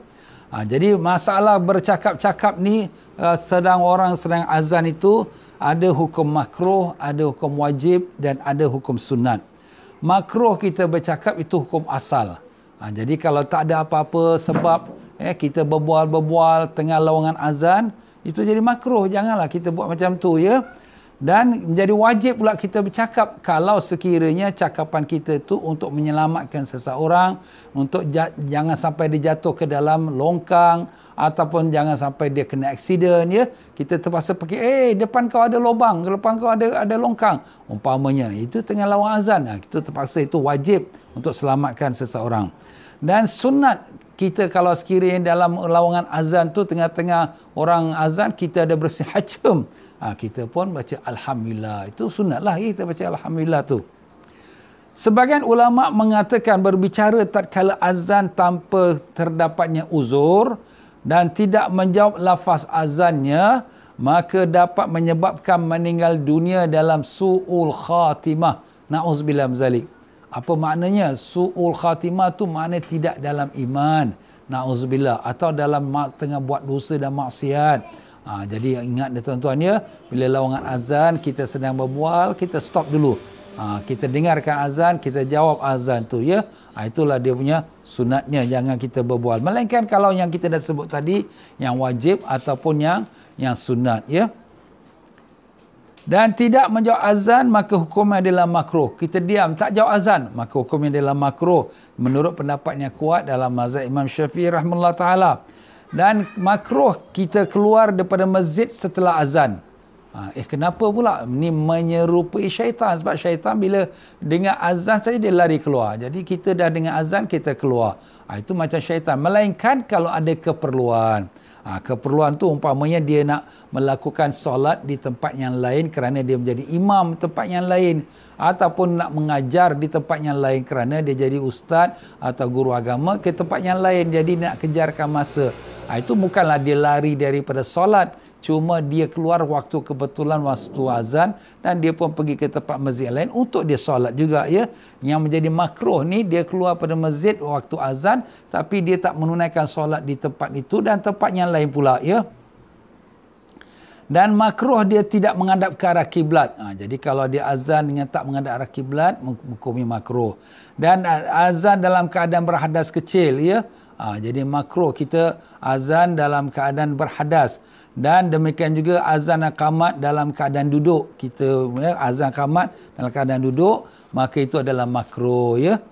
Ha, jadi masalah bercakap-cakap ni uh, sedang orang sedang azan itu ada hukum makruh, ada hukum wajib dan ada hukum sunat. Makruh kita bercakap itu hukum asal. Ha, jadi kalau tak ada apa-apa sebab eh kita berbual-berbual tengah lawangan azan itu jadi makruh janganlah kita buat macam tu ya dan menjadi wajib pula kita bercakap kalau sekiranya cakapan kita itu untuk menyelamatkan seseorang untuk jangan sampai dia jatuh ke dalam longkang ataupun jangan sampai dia kena accident ya kita terpaksa pergi eh depan kau ada lubang depan kau ada ada longkang umpamanya itu tengah lawan azan ha, kita terpaksa itu wajib untuk selamatkan seseorang dan sunat kita kalau sekiranya dalam lawangan azan tu tengah-tengah orang azan kita ada bersih hacem Ha, kita pun baca Alhamdulillah. Itu sunatlah eh, kita baca Alhamdulillah tu. Sebagian ulama mengatakan berbicara tak tatkala azan tanpa terdapatnya uzur dan tidak menjawab lafaz azannya maka dapat menyebabkan meninggal dunia dalam su'ul khatimah. Na'uzubillah mzalik. Apa maknanya? Su'ul khatimah tu makna tidak dalam iman. Na'uzubillah. Atau dalam tengah buat dosa dan maksiat. Ha, jadi ingat ni tuan-tuan ya, bila lawangan azan kita sedang berbual, kita stop dulu. Ha, kita dengarkan azan, kita jawab azan tu ya. Ha, itulah dia punya sunatnya, jangan kita berbual. Melainkan kalau yang kita dah sebut tadi, yang wajib ataupun yang yang sunat ya. Dan tidak menjawab azan, maka hukumnya adalah makro. Kita diam, tak jawab azan, maka hukumnya adalah makro. Menurut pendapatnya kuat dalam mazhab Imam Syafi'i rahmatullah ta'ala dan makruh kita keluar daripada masjid setelah azan. Ha, eh kenapa pula? Ini menyerupai syaitan. Sebab syaitan bila dengar azan saja dia lari keluar. Jadi kita dah dengar azan kita keluar. Ha, itu macam syaitan. Melainkan kalau ada keperluan. Ha, keperluan tu umpamanya dia nak melakukan solat di tempat yang lain kerana dia menjadi imam tempat yang lain ataupun nak mengajar di tempat yang lain kerana dia jadi ustaz atau guru agama ke tempat yang lain jadi nak kejarkan masa ha, itu bukanlah dia lari daripada solat cuma dia keluar waktu kebetulan waktu azan dan dia pun pergi ke tempat masjid lain untuk dia solat juga ya yang menjadi makruh ni dia keluar pada masjid waktu azan tapi dia tak menunaikan solat di tempat itu dan tempat yang lain pula ya dan makruh dia tidak mengadap ke arah kiblat. Ha, jadi kalau dia azan dengan tak mengadap arah kiblat, hukumnya makruh. Dan uh, azan dalam keadaan berhadas kecil, ya. Ha, jadi makruh kita azan dalam keadaan berhadas dan demikian juga azan akamat dalam keadaan duduk. Kita ya, azan akamat dalam keadaan duduk, maka itu adalah makruh, ya.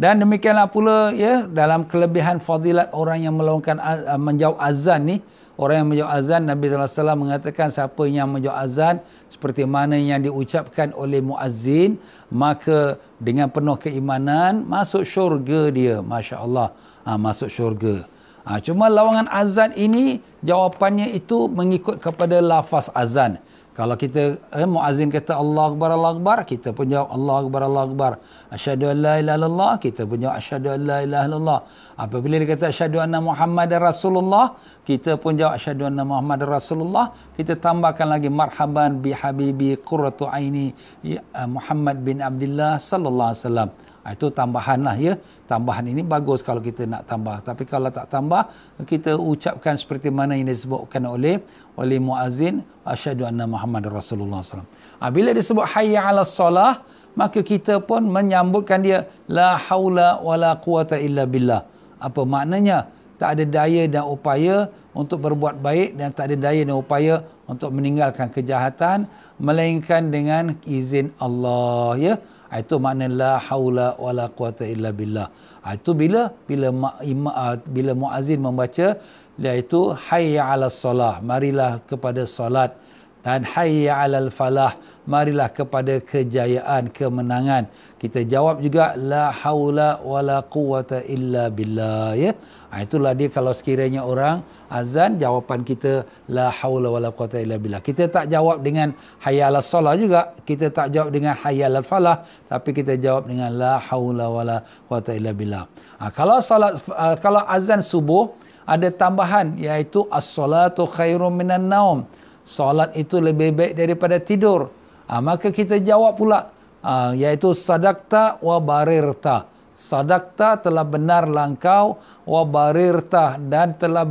Dan demikianlah pula ya dalam kelebihan fadilat orang yang melakukan menjawab azan ni, Orang yang menjawab azan, Nabi Sallallahu Alaihi Wasallam mengatakan siapa yang menjawab azan seperti mana yang diucapkan oleh muazin maka dengan penuh keimanan masuk syurga dia. Masya Allah, ha, ah, masuk syurga. Ha, cuma lawangan azan ini jawapannya itu mengikut kepada lafaz azan. Kalau kita eh, muazzin kata Allah Akbar, Allah Akbar, kita pun jawab Allah Akbar, Allah Akbar. Asyadu an la ilaha illallah, kita pun jawab asyadu an la ilaha illallah. Apabila dia kata asyadu anna Muhammad Rasulullah, kita pun jawab asyadu anna Muhammad Rasulullah. Kita tambahkan lagi marhaban bi habibi qurratu aini ya, Muhammad bin Abdullah sallallahu alaihi wasallam. Ah, itu tambahan lah ya. Tambahan ini bagus kalau kita nak tambah. Tapi kalau tak tambah, kita ucapkan seperti mana yang disebutkan oleh oleh muazin asyhadu anna Muhammad Rasulullah SAW. Ha, ah, bila disebut hayya ala solah, maka kita pun menyambutkan dia la haula wala quwata illa billah. Apa maknanya? Tak ada daya dan upaya untuk berbuat baik dan tak ada daya dan upaya untuk meninggalkan kejahatan melainkan dengan izin Allah ya. Itu makna la haula wala quwata illa billah. Ah, itu bila bila ima, ah, bila muazin membaca iaitu hayya 'ala solah, marilah kepada solat dan hayya 'ala falah, marilah kepada kejayaan, kemenangan. Kita jawab juga la haula wala quwata illa billah ya. Ah, itulah dia kalau sekiranya orang azan jawapan kita la haula wala quwata illa billah. Kita tak jawab dengan hayya ala solah juga, kita tak jawab dengan hayya al falah, tapi kita jawab dengan la haula wala quwata illa billah. Ha, kalau solat uh, ah, kalau azan subuh ada tambahan iaitu as-salatu khairum minan naum. Solat itu lebih baik daripada tidur. Ha, maka kita jawab pula ha, iaitu sadaqta wa barirta sadakta telah benar langkau wa barirta dan telah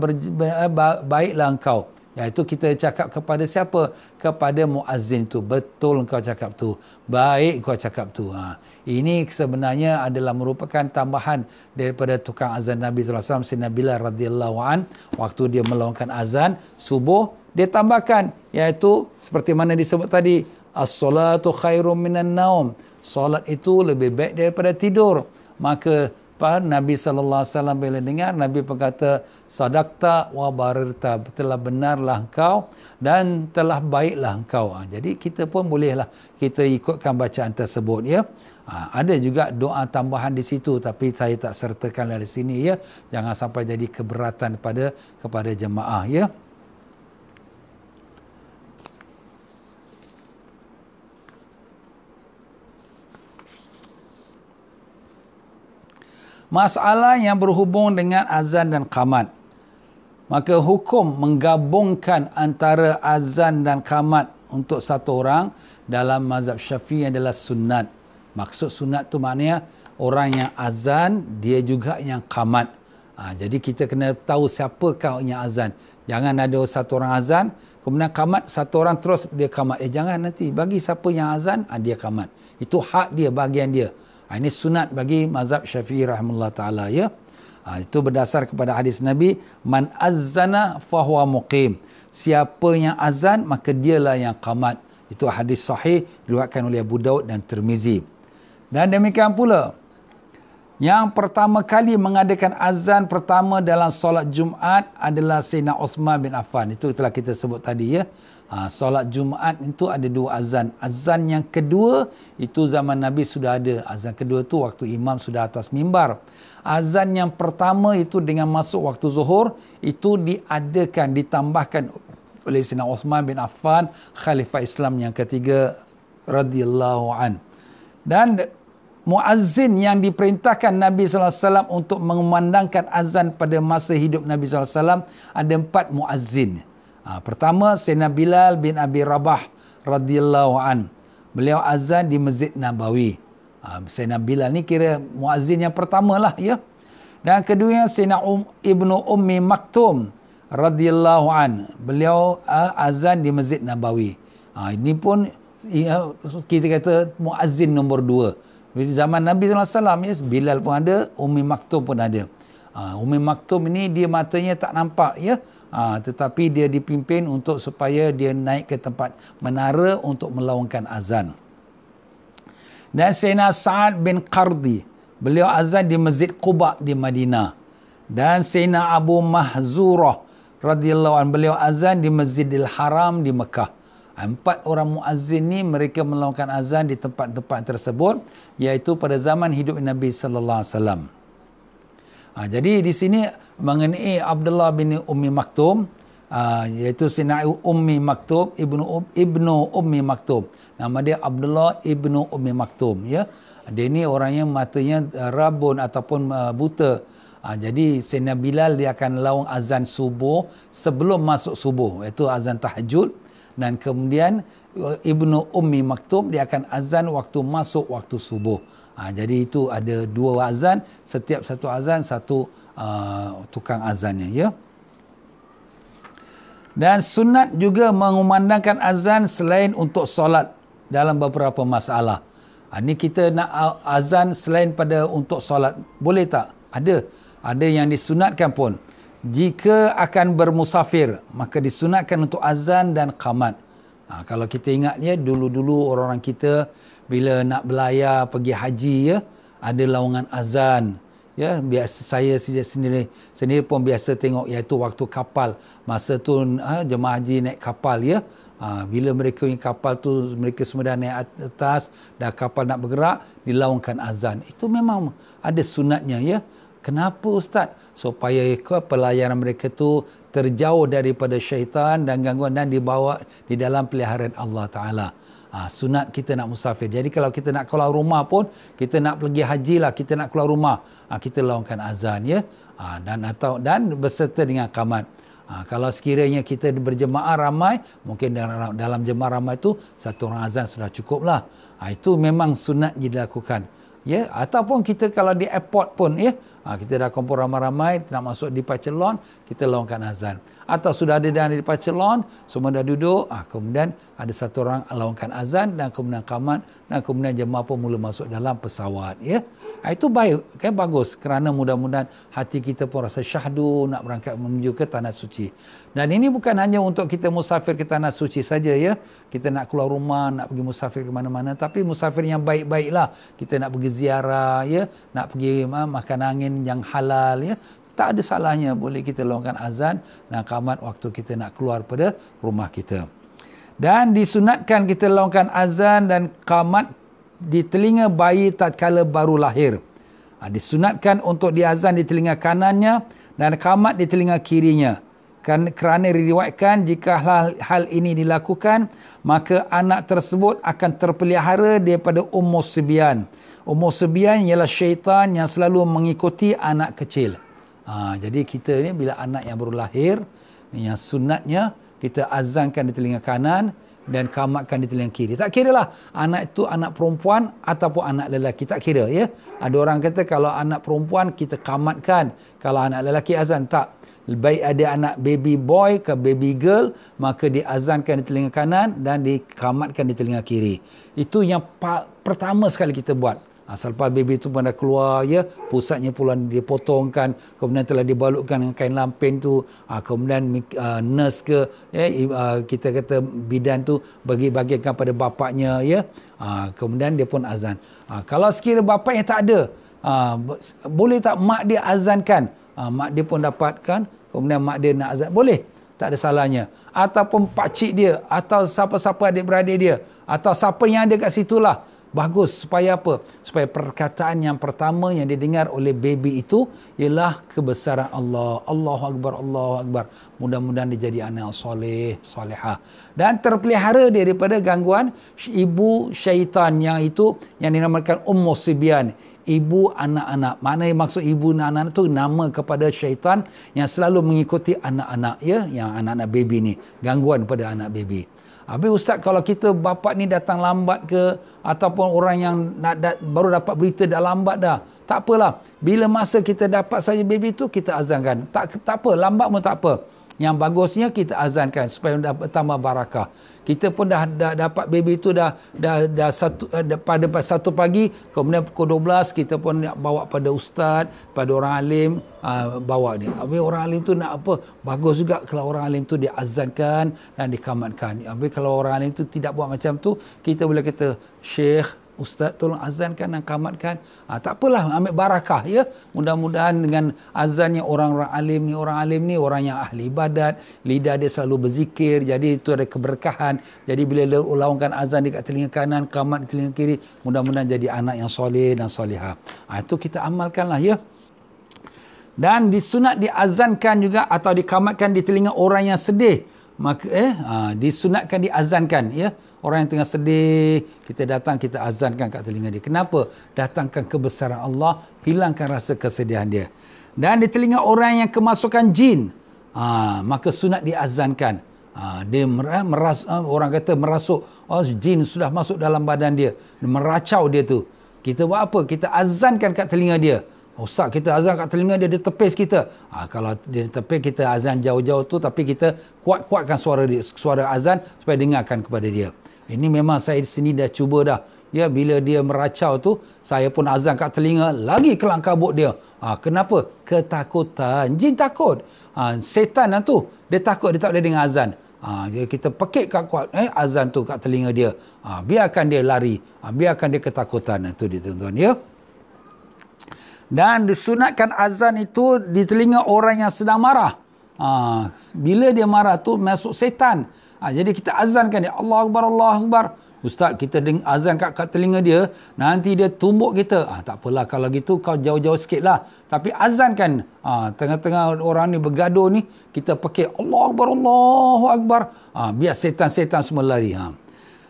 eh, baik langkau iaitu kita cakap kepada siapa kepada muazzin tu betul engkau cakap tu baik engkau cakap tu ha. ini sebenarnya adalah merupakan tambahan daripada tukang azan Nabi sallallahu alaihi wasallam Sina radhiyallahu an waktu dia melawangkan azan subuh dia tambahkan iaitu seperti mana disebut tadi as-salatu khairum minan naum solat itu lebih baik daripada tidur maka Pak Nabi sallallahu alaihi wasallam bila dengar Nabi berkata sadaqta wa barirta telah benarlah engkau dan telah baiklah engkau. Ah, jadi kita pun bolehlah kita ikutkan bacaan tersebut ya. Ah, ada juga doa tambahan di situ tapi saya tak sertakan dari sini ya. Jangan sampai jadi keberatan pada kepada jemaah ya. masalah yang berhubung dengan azan dan kamat. Maka hukum menggabungkan antara azan dan kamat untuk satu orang dalam mazhab syafi'i adalah sunat. Maksud sunat tu maknanya orang yang azan, dia juga yang kamat. Ha, jadi kita kena tahu siapakah yang azan. Jangan ada satu orang azan, kemudian kamat satu orang terus dia kamat. Eh jangan nanti, bagi siapa yang azan, ha, dia kamat. Itu hak dia, bagian dia. Ah, ini sunat bagi mazhab Syafi'i rahimahullah taala ya. Ha, itu berdasar kepada hadis Nabi man Azana fahuwa muqim. Siapa yang azan maka dialah yang qamat. Itu hadis sahih diriwayatkan oleh Abu Daud dan Termizi. Dan demikian pula yang pertama kali mengadakan azan pertama dalam solat Jumaat adalah Sayyidina Uthman bin Affan. Itu telah kita sebut tadi ya. Ha, solat Jumaat itu ada dua azan. Azan yang kedua itu zaman Nabi sudah ada. Azan kedua tu waktu imam sudah atas mimbar. Azan yang pertama itu dengan masuk waktu zuhur itu diadakan, ditambahkan oleh Sina Osman bin Affan, Khalifah Islam yang ketiga radhiyallahu an. Dan muazzin yang diperintahkan Nabi sallallahu alaihi wasallam untuk mengumandangkan azan pada masa hidup Nabi sallallahu alaihi wasallam ada empat muazzin. Uh, pertama Sayyidina Bilal bin Abi Rabah radhiyallahu an. Beliau azan di Masjid Nabawi. Ha, Sayyidina Bilal ni kira muazzin yang pertama lah ya. Dan kedua Sayyidina um, Ibnu Ummi Maktum radhiyallahu an. Beliau uh, azan di Masjid Nabawi. Ha, ini pun ya, kita kata muazzin nombor dua. Di zaman Nabi SAW, ya, Bilal pun ada, Ummi Maktum pun ada. Ha, Ummi Maktum ni dia matanya tak nampak ya. Ha, tetapi dia dipimpin untuk supaya dia naik ke tempat menara untuk melawangkan azan. Dan Sayyidina Sa'ad bin Qardi, beliau azan di Masjid Quba di Madinah. Dan Sayyidina Abu Mahzurah radhiyallahu anhu beliau azan di Masjidil Haram di Mekah. Empat orang muazzin ni mereka melawangkan azan di tempat-tempat tersebut iaitu pada zaman hidup Nabi sallallahu alaihi wasallam. Ah, jadi di sini mengenai Abdullah bin Ummi Maktum ah, iaitu Sinai Ummi Maktum ibnu ibnu Ummi Maktum nama dia Abdullah ibnu Ummi Maktum ya dia ni yang matanya ah, rabun ataupun ah, buta Ha, jadi Sayyidina Bilal dia akan laung azan subuh sebelum masuk subuh iaitu azan tahajud dan kemudian Ibnu Ummi Maktub dia akan azan waktu masuk waktu subuh. Ha, jadi itu ada dua azan setiap satu azan satu uh, tukang azannya ya dan sunat juga mengumandangkan azan selain untuk solat dalam beberapa masalah ha, ah, ini kita nak azan selain pada untuk solat boleh tak ada ada yang disunatkan pun jika akan bermusafir maka disunatkan untuk azan dan qamat ha, kalau kita ingat ya dulu-dulu orang-orang kita bila nak belayar pergi haji ya ada laungan azan ya biasa saya sendiri sendiri pun biasa tengok iaitu waktu kapal masa tu ha, jemaah haji naik kapal ya ha, bila mereka naik kapal tu mereka semua dah naik atas dah kapal nak bergerak dilaungkan azan itu memang ada sunatnya ya kenapa ustaz supaya pelayanan mereka tu terjauh daripada syaitan dan gangguan dan dibawa di dalam peliharaan Allah taala Ha, sunat kita nak musafir. Jadi kalau kita nak keluar rumah pun, kita nak pergi haji lah, kita nak keluar rumah, ha, kita lawangkan azan ya. Ha, dan atau dan berserta dengan kamat. Ha, kalau sekiranya kita berjemaah ramai, mungkin dalam, dalam jemaah ramai itu satu orang azan sudah cukup lah. Ha, itu memang sunat dilakukan. Ya, ataupun kita kalau di airport pun ya, ha, kita dah kumpul ramai-ramai nak masuk di Pacelon, kita lawangkan azan. Atau sudah ada dan di Pacelon, semua dah duduk, ha, kemudian ada satu orang lawankan azan dan kemudian kamat dan kemudian jemaah pun mula masuk dalam pesawat ya ah, itu baik kan bagus kerana mudah-mudahan hati kita pun rasa syahdu nak berangkat menuju ke tanah suci dan ini bukan hanya untuk kita musafir ke tanah suci saja ya kita nak keluar rumah nak pergi musafir ke mana-mana tapi musafir yang baik-baiklah kita nak pergi ziarah ya nak pergi ha, makan angin yang halal ya tak ada salahnya boleh kita longkan azan dan kamat waktu kita nak keluar pada rumah kita dan disunatkan kita lawangkan azan dan kamat di telinga bayi tak kala baru lahir. Ha, disunatkan untuk diazan di telinga kanannya dan kamat di telinga kirinya. Kan, kerana diriwayatkan jika hal, hal ini dilakukan, maka anak tersebut akan terpelihara daripada umur sebian. Umur sebian ialah syaitan yang selalu mengikuti anak kecil. Ha, jadi kita ni bila anak yang baru lahir, yang sunatnya, kita azankan di telinga kanan dan kamatkan di telinga kiri. Tak kira lah anak itu anak perempuan ataupun anak lelaki. Tak kira ya. Ada orang kata kalau anak perempuan kita kamatkan. Kalau anak lelaki azan. Tak. Baik ada anak baby boy ke baby girl. Maka azankan di telinga kanan dan dikamatkan di telinga kiri. Itu yang pertama sekali kita buat. Asal ah, selepas baby itu pun dah keluar, ya, pusatnya pula dipotongkan, kemudian telah dibalutkan dengan kain lampin tu, ha, kemudian uh, nurse ke, ya, uh, kita kata bidan tu bagi bagikan pada bapaknya, ya, ha, kemudian dia pun azan. Ha, kalau sekiranya bapaknya tak ada, ha, boleh tak mak dia azankan? Ha, mak dia pun dapatkan, kemudian mak dia nak azan, boleh. Tak ada salahnya. Ataupun pakcik dia, atau siapa-siapa adik-beradik dia, atau siapa yang ada kat lah. Bagus supaya apa? Supaya perkataan yang pertama yang didengar oleh baby itu ialah kebesaran Allah. Allahu Akbar, Allahu Akbar. Mudah-mudahan dia jadi anak soleh, soleha. Dan terpelihara daripada gangguan ibu syaitan yang itu yang dinamakan Ummu Sibian. Ibu anak-anak. Mana yang maksud ibu anak-anak itu nama kepada syaitan yang selalu mengikuti anak-anak ya, yang anak-anak baby ni. Gangguan pada anak baby. Habis ustaz kalau kita bapak ni datang lambat ke ataupun orang yang nak dat, baru dapat berita dah lambat dah. Tak apalah. Bila masa kita dapat saja baby tu kita azankan. Tak tak apa, lambat pun tak apa. Yang bagusnya kita azankan supaya dapat tambah barakah kita pun dah, dah dapat baby tu dah dah dah satu eh, dah, pada satu pagi kemudian pukul 12 kita pun nak bawa pada ustaz pada orang alim aa, ah, bawa ni. tapi orang alim tu nak apa bagus juga kalau orang alim tu dia azankan dan dikamatkan tapi kalau orang alim tu tidak buat macam tu kita boleh kata syekh Ustaz tolong azankan dan kamatkan. Ha, tak apalah ambil barakah ya. Mudah-mudahan dengan azannya orang-orang alim ni, orang alim ni orang yang ahli ibadat, lidah dia selalu berzikir, jadi itu ada keberkahan. Jadi bila lawangkan azan dekat telinga kanan, kamat di telinga kiri, mudah-mudahan jadi anak yang soleh dan solehah. Ha, ah, itu kita amalkanlah ya. Dan disunat diazankan juga atau dikamatkan di telinga orang yang sedih maka eh aa, ha, disunatkan diazankan ya orang yang tengah sedih kita datang kita azankan kat telinga dia kenapa datangkan kebesaran Allah hilangkan rasa kesedihan dia dan di telinga orang yang kemasukan jin aa, ha, maka sunat diazankan aa, ha, dia meras, meras orang kata merasuk oh, jin sudah masuk dalam badan dia meracau dia tu kita buat apa kita azankan kat telinga dia Usak kita azan kat telinga dia, dia tepis kita. Ha, kalau dia tepis, kita azan jauh-jauh tu. Tapi kita kuat-kuatkan suara dia, suara azan supaya dengarkan kepada dia. Ini memang saya di sini dah cuba dah. Ya, bila dia meracau tu, saya pun azan kat telinga. Lagi kelang kabut dia. Ha, kenapa? Ketakutan. Jin takut. Ha, setan lah tu. Dia takut dia tak boleh dengar azan. Ha, kita pekik kat kuat eh, azan tu kat telinga dia. Ha, biarkan dia lari. Ha, biarkan dia ketakutan. Itu dia tuan-tuan. Ya dan disunatkan azan itu di telinga orang yang sedang marah. Ha, bila dia marah tu masuk setan. Ha, jadi kita azankan dia Allah Akbar Allah Akbar. Ustaz kita deng azan kat, kat telinga dia nanti dia tumbuk kita. Ha, tak apalah kalau gitu kau jauh-jauh lah Tapi azankan ha, tengah-tengah orang ni bergaduh ni kita pakai Allah Akbar Allah Akbar. Ha, biar setan-setan semua lari. Ha.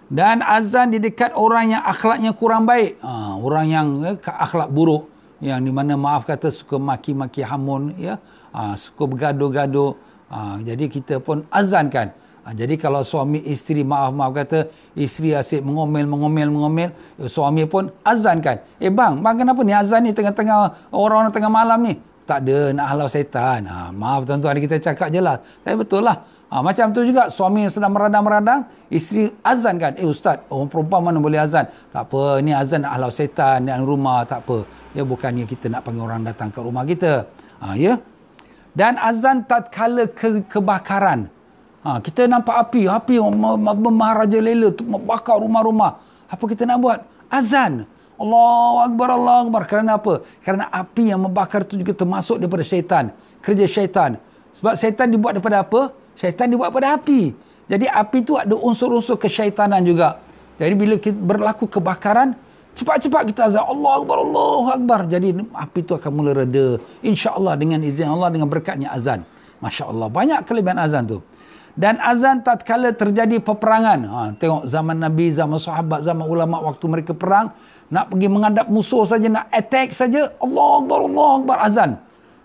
Dan azan di dekat orang yang akhlaknya kurang baik. Ha, orang yang eh, akhlak buruk yang di mana maaf kata suka maki-maki hamun ya ha, suka bergado-gado. ha, ah, jadi kita pun azankan ha, jadi kalau suami isteri maaf maaf kata isteri asyik mengomel mengomel mengomel suami pun azankan eh bang bang kenapa ni azan ni tengah-tengah orang-orang tengah malam ni tak ada nak halau syaitan. Ha, maaf tuan-tuan, kita cakap je lah. Tapi betul lah. Ha, macam tu juga, suami yang sedang meradang-meradang, isteri azan kan? Eh ustaz, orang perempuan mana boleh azan? Tak apa, ni azan nak halau syaitan, ni rumah, tak apa. Ya, bukannya kita nak panggil orang datang ke rumah kita. Ha, ya? Dan azan tak kala ke kebakaran. Ha, kita nampak api, api memaraja lela, membakar rumah-rumah. Apa kita nak buat? Azan. Allah Akbar, Allah Akbar. Kerana apa? Kerana api yang membakar itu juga termasuk daripada syaitan. Kerja syaitan. Sebab syaitan dibuat daripada apa? Syaitan dibuat daripada api. Jadi api itu ada unsur-unsur kesyaitanan juga. Jadi bila kita berlaku kebakaran, cepat-cepat kita azam. Allah Akbar, Allah Akbar. Jadi api itu akan mula reda. InsyaAllah dengan izin Allah, dengan berkatnya azan. Masya Allah. Banyak kelebihan azan tu. Dan azan tatkala terjadi peperangan. Ha, tengok zaman Nabi, zaman sahabat, zaman ulama waktu mereka perang nak pergi menghadap musuh saja nak attack saja Allah Akbar Allah Akbar azan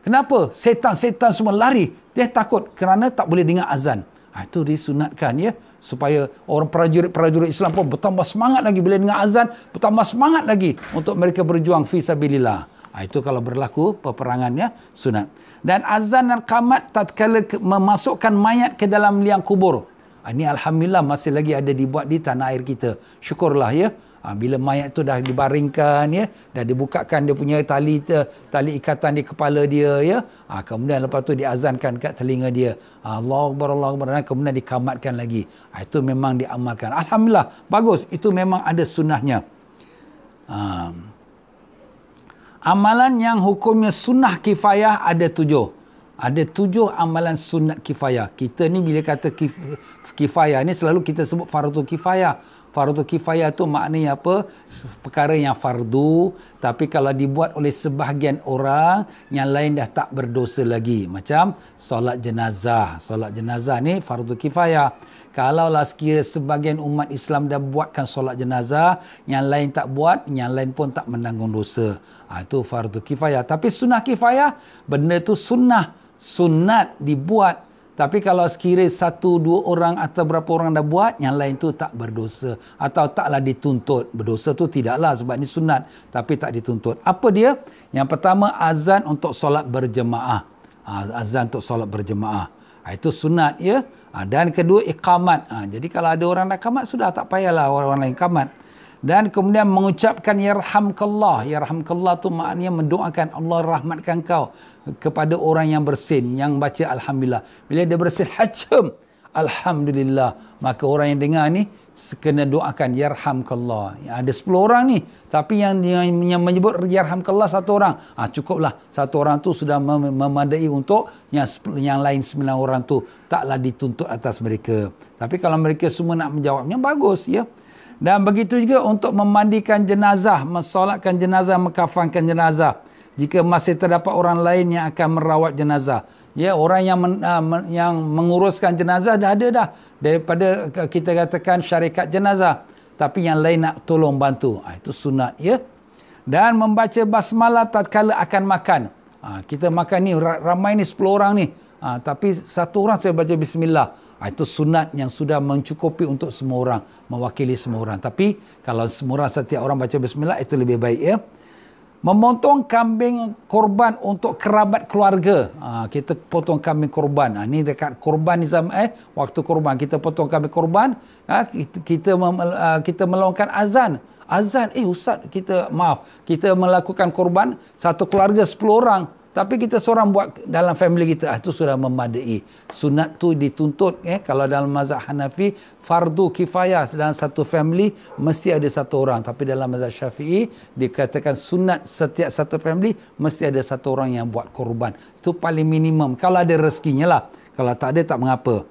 kenapa setan-setan semua lari dia takut kerana tak boleh dengar azan ha, itu disunatkan ya supaya orang prajurit-prajurit Islam pun bertambah semangat lagi bila dengar azan bertambah semangat lagi untuk mereka berjuang fisabilillah ha, itu kalau berlaku peperangannya sunat dan azan dan kamat tatkala memasukkan mayat ke dalam liang kubur ha, ini Alhamdulillah masih lagi ada dibuat di tanah air kita. Syukurlah ya ha, bila mayat tu dah dibaringkan ya dah dibukakan dia punya tali tali ikatan di kepala dia ya ha, kemudian lepas tu diazankan kat telinga dia ha, Allahu akbar Allahu akbar dan kemudian dikamatkan lagi ha, itu memang diamalkan alhamdulillah bagus itu memang ada sunnahnya ha. amalan yang hukumnya sunnah kifayah ada tujuh ada tujuh amalan sunat kifayah. Kita ni bila kata kifayah ni selalu kita sebut fardu kifayah fardu kifayah tu maknanya apa perkara yang fardu tapi kalau dibuat oleh sebahagian orang yang lain dah tak berdosa lagi macam solat jenazah solat jenazah ni fardu kifayah kalau lah sekira sebahagian umat Islam dah buatkan solat jenazah yang lain tak buat yang lain pun tak menanggung dosa ha, itu fardu kifayah tapi sunnah kifayah benda tu sunnah sunat dibuat tapi kalau sekiranya satu dua orang atau berapa orang dah buat, yang lain tu tak berdosa. Atau taklah dituntut. Berdosa tu tidaklah sebab ini sunat. Tapi tak dituntut. Apa dia? Yang pertama, azan untuk solat berjemaah. Ha, azan untuk solat berjemaah. Ha, itu sunat ya. Ha, dan kedua, ikamat. jadi kalau ada orang nak kamat, sudah tak payahlah orang-orang lain kamat dan kemudian mengucapkan yarhamkallah yarhamkallah tu maknanya mendoakan Allah rahmatkan kau kepada orang yang bersin yang baca alhamdulillah bila dia bersin hacem alhamdulillah maka orang yang dengar ni kena doakan yarhamkallah ada 10 orang ni tapi yang yang, yang menyebut yarhamkallah satu orang ah ha, cukuplah satu orang tu sudah mem- memadai untuk yang yang lain 9 orang tu taklah dituntut atas mereka tapi kalau mereka semua nak menjawabnya bagus ya yeah? Dan begitu juga untuk memandikan jenazah, mensolatkan jenazah, mengkafankan jenazah. Jika masih terdapat orang lain yang akan merawat jenazah. Ya, orang yang men, uh, men, yang menguruskan jenazah dah ada dah. Daripada kita katakan syarikat jenazah. Tapi yang lain nak tolong bantu. Ha, itu sunat, ya. Dan membaca basmalah tatkala akan makan. Ha, kita makan ni, ramai ni 10 orang ni. Ha, tapi satu orang saya baca bismillah. Ah, itu sunat yang sudah mencukupi untuk semua orang, mewakili semua orang. Tapi kalau semua orang setiap orang baca bismillah itu lebih baik ya. Memotong kambing korban untuk kerabat keluarga. Ha, kita potong kambing korban. Ha, ah, ini dekat korban ni sama eh. Waktu korban kita potong kambing korban. Ha, kita kita, melakukan azan. Azan. Eh Ustaz kita maaf. Kita melakukan korban satu keluarga sepuluh orang. Tapi kita seorang buat dalam family kita, itu ah, sudah memadai. Sunat tu dituntut. Eh? Kalau dalam mazhab Hanafi, fardu kifayah dalam satu family, mesti ada satu orang. Tapi dalam mazhab Syafi'i, dikatakan sunat setiap satu family, mesti ada satu orang yang buat korban. Itu paling minimum. Kalau ada rezekinya lah. Kalau tak ada, tak mengapa.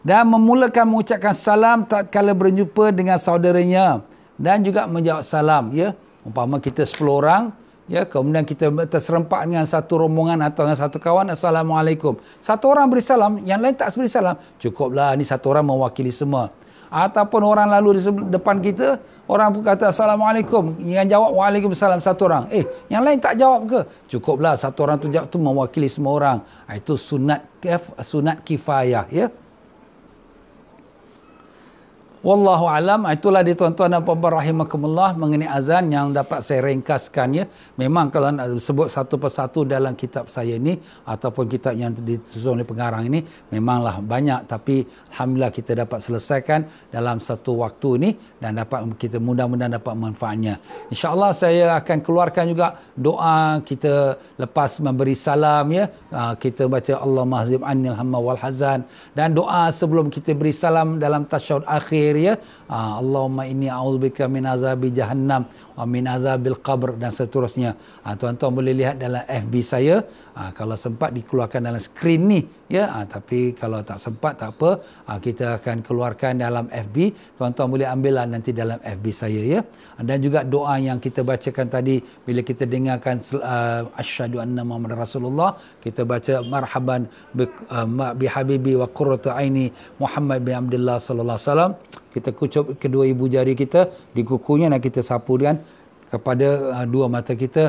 Dan memulakan mengucapkan salam tak kala berjumpa dengan saudaranya. Dan juga menjawab salam. Ya? Umpama kita 10 orang, Ya, kemudian kita terserempak dengan satu rombongan atau dengan satu kawan. Assalamualaikum. Satu orang beri salam, yang lain tak beri salam. Cukuplah, ini satu orang mewakili semua. Ataupun orang lalu di depan kita, orang pun kata Assalamualaikum. Yang jawab, Waalaikumsalam satu orang. Eh, yang lain tak jawab ke? Cukuplah, satu orang tu jawab tu mewakili semua orang. Ah, itu sunat, sunat kifayah. Ya. Wallahu alam ah, itulah di tuan-tuan dan puan-puan rahimakumullah mengenai azan yang dapat saya ringkaskan ya. Memang kalau nak sebut satu persatu dalam kitab saya ini ataupun kitab yang disusun oleh pengarang ini memanglah banyak tapi alhamdulillah kita dapat selesaikan dalam satu waktu ini dan dapat kita mudah-mudahan dapat manfaatnya. Insya-Allah saya akan keluarkan juga doa kita lepas memberi salam ya. Ah, kita baca Allahumma hazib anil hamma wal hazan dan doa sebelum kita beri salam dalam tasyahud akhir akhir ya ah, Allahumma inni a'udzubika min azabi jahannam wa min azabil qabr dan seterusnya ah, tuan-tuan boleh lihat dalam FB saya Ha, kalau sempat dikeluarkan dalam skrin ni ya ha, tapi kalau tak sempat tak apa ha, kita akan keluarkan dalam FB tuan-tuan boleh ambillah nanti dalam FB saya ya dan juga doa yang kita bacakan tadi bila kita dengarkan uh, asyhadu anna muhammad rasulullah kita baca marhaban bi, uh, bi habibi wa qurratu aini muhammad bin abdullah sallallahu alaihi wasallam kita kucup kedua ibu jari kita di kukunya dan kita sapu dengan kepada dua mata kita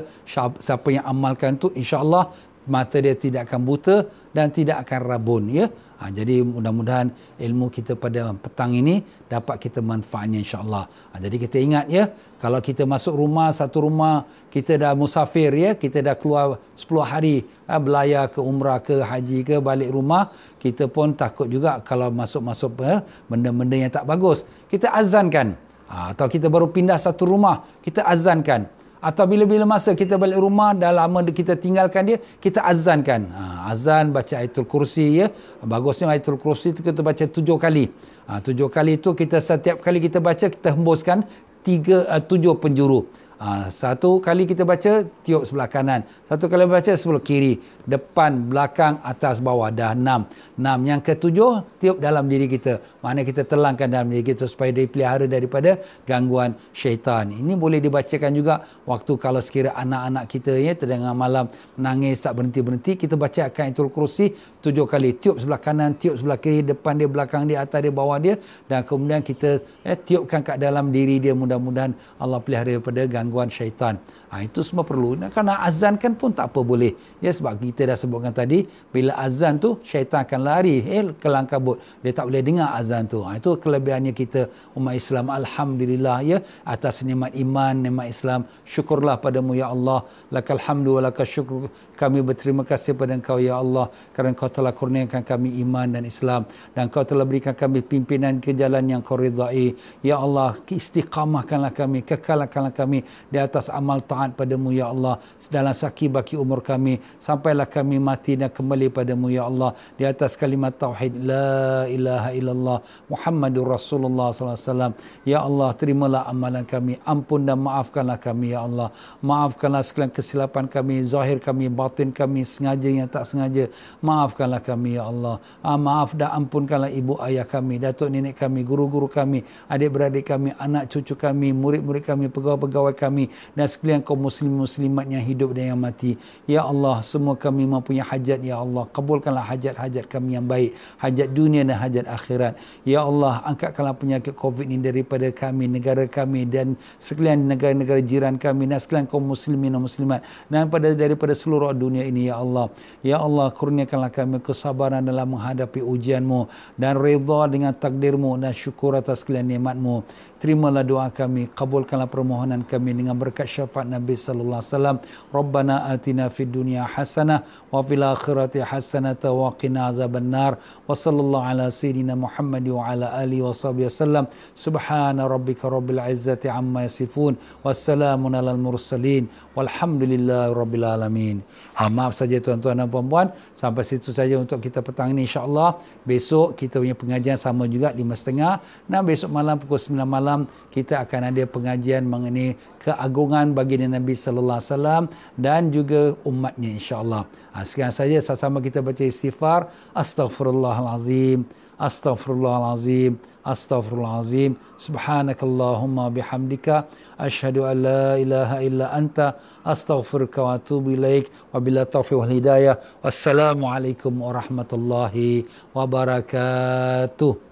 siapa yang amalkan tu insyaallah mata dia tidak akan buta dan tidak akan rabun ya. Ha, jadi mudah-mudahan ilmu kita pada petang ini dapat kita manfaatnya insya-Allah. Ha, jadi kita ingat ya, kalau kita masuk rumah satu rumah kita dah musafir ya, kita dah keluar 10 hari ha, belayar ke umrah ke haji ke balik rumah, kita pun takut juga kalau masuk-masuk ya, benda-benda yang tak bagus. Kita azankan. Ha, atau kita baru pindah satu rumah, kita azankan. Atau bila-bila masa kita balik rumah dah lama kita tinggalkan dia, kita azankan. Ha, azan baca ayatul kursi ya. Bagusnya ayatul kursi itu kita baca tujuh kali. Ha, tujuh kali itu kita setiap kali kita baca kita hembuskan tiga uh, tujuh penjuru. Ha, satu kali kita baca, tiup sebelah kanan. Satu kali baca, sebelah kiri. Depan, belakang, atas, bawah. Dah enam. Enam. Yang ketujuh, tiup dalam diri kita. Mana kita telangkan dalam diri kita supaya dipelihara daripada gangguan syaitan. Ini boleh dibacakan juga waktu kalau sekiranya anak-anak kita ya, terdengar malam nangis tak berhenti-berhenti. Kita baca akan itul kursi tujuh kali. Tiup sebelah kanan, tiup sebelah kiri. Depan dia, belakang dia, atas dia, bawah dia. Dan kemudian kita eh, tiupkan kat dalam diri dia. Mudah-mudahan Allah pelihara daripada gangguan One shaitan. Ha, itu semua perlu. Nah, karena azan kan pun tak apa boleh. Ya, sebab kita dah sebutkan tadi, bila azan tu, syaitan akan lari eh, ke langkabut. Dia tak boleh dengar azan tu. Ha, itu kelebihannya kita umat Islam. Alhamdulillah ya, atas nikmat iman, nikmat Islam. Syukurlah padamu, Ya Allah. Lakalhamdu wa syukur Kami berterima kasih pada engkau, Ya Allah. Kerana kau telah kurniakan kami iman dan Islam. Dan kau telah berikan kami pimpinan ke jalan yang kau ridai. Ya Allah, istiqamahkanlah kami, kekalkanlah kami di atas amal ta'ala taat padamu ya Allah dalam saki baki umur kami sampailah kami mati dan kembali padamu ya Allah di atas kalimat tauhid la ilaha illallah muhammadur rasulullah sallallahu alaihi wasallam ya Allah terimalah amalan kami ampun dan maafkanlah kami ya Allah maafkanlah segala kesilapan kami zahir kami batin kami sengaja yang tak sengaja maafkanlah kami ya Allah ah, maaf dan ampunkanlah ibu ayah kami datuk nenek kami guru-guru kami adik-beradik kami anak cucu kami murid-murid kami pegawai-pegawai kami dan sekalian kau muslim muslimat yang hidup dan yang mati. Ya Allah, semua kami mempunyai hajat ya Allah. Kabulkanlah hajat-hajat kami yang baik, hajat dunia dan hajat akhirat. Ya Allah, angkatkanlah penyakit COVID ini daripada kami, negara kami dan sekalian negara-negara jiran kami dan sekalian kaum muslimin dan muslimat dan pada daripada seluruh dunia ini ya Allah. Ya Allah, kurniakanlah kami kesabaran dalam menghadapi ujianmu dan redha dengan takdirmu dan syukur atas sekalian nikmatmu. Terimalah doa kami, kabulkanlah permohonan kami dengan berkat syafaat Nabi النبي صلى الله عليه وسلم ربنا آتنا في الدنيا حسنة وفي الآخرة حسنة وقنا عذاب النار وصلى الله على سيدنا محمد وعلى آله وصحبه وسلم سبحان ربك رب العزة عما يصفون والسلام على المرسلين والحمد لله رب العالمين ah, maaf saja tuan-tuan dan puan-puan sampai situ saja untuk kita petang ini insyaAllah besok kita punya pengajian sama juga 5.30 Nah besok malam pukul 9 malam kita akan ada pengajian mengenai keagungan bagi Nabi Sallallahu Alaihi Wasallam dan juga umatnya insyaAllah ha, sekarang saja sama-sama kita baca istighfar Astaghfirullahalazim. Astaghfirullahalazim. Astaghfirullahalazim. Subhanakallahumma bihamdika. Ashadu an la ilaha illa anta. Astaghfirullah wa atubu ilaik. Wa bila taufiq wal hidayah. Wassalamualaikum warahmatullahi wabarakatuh.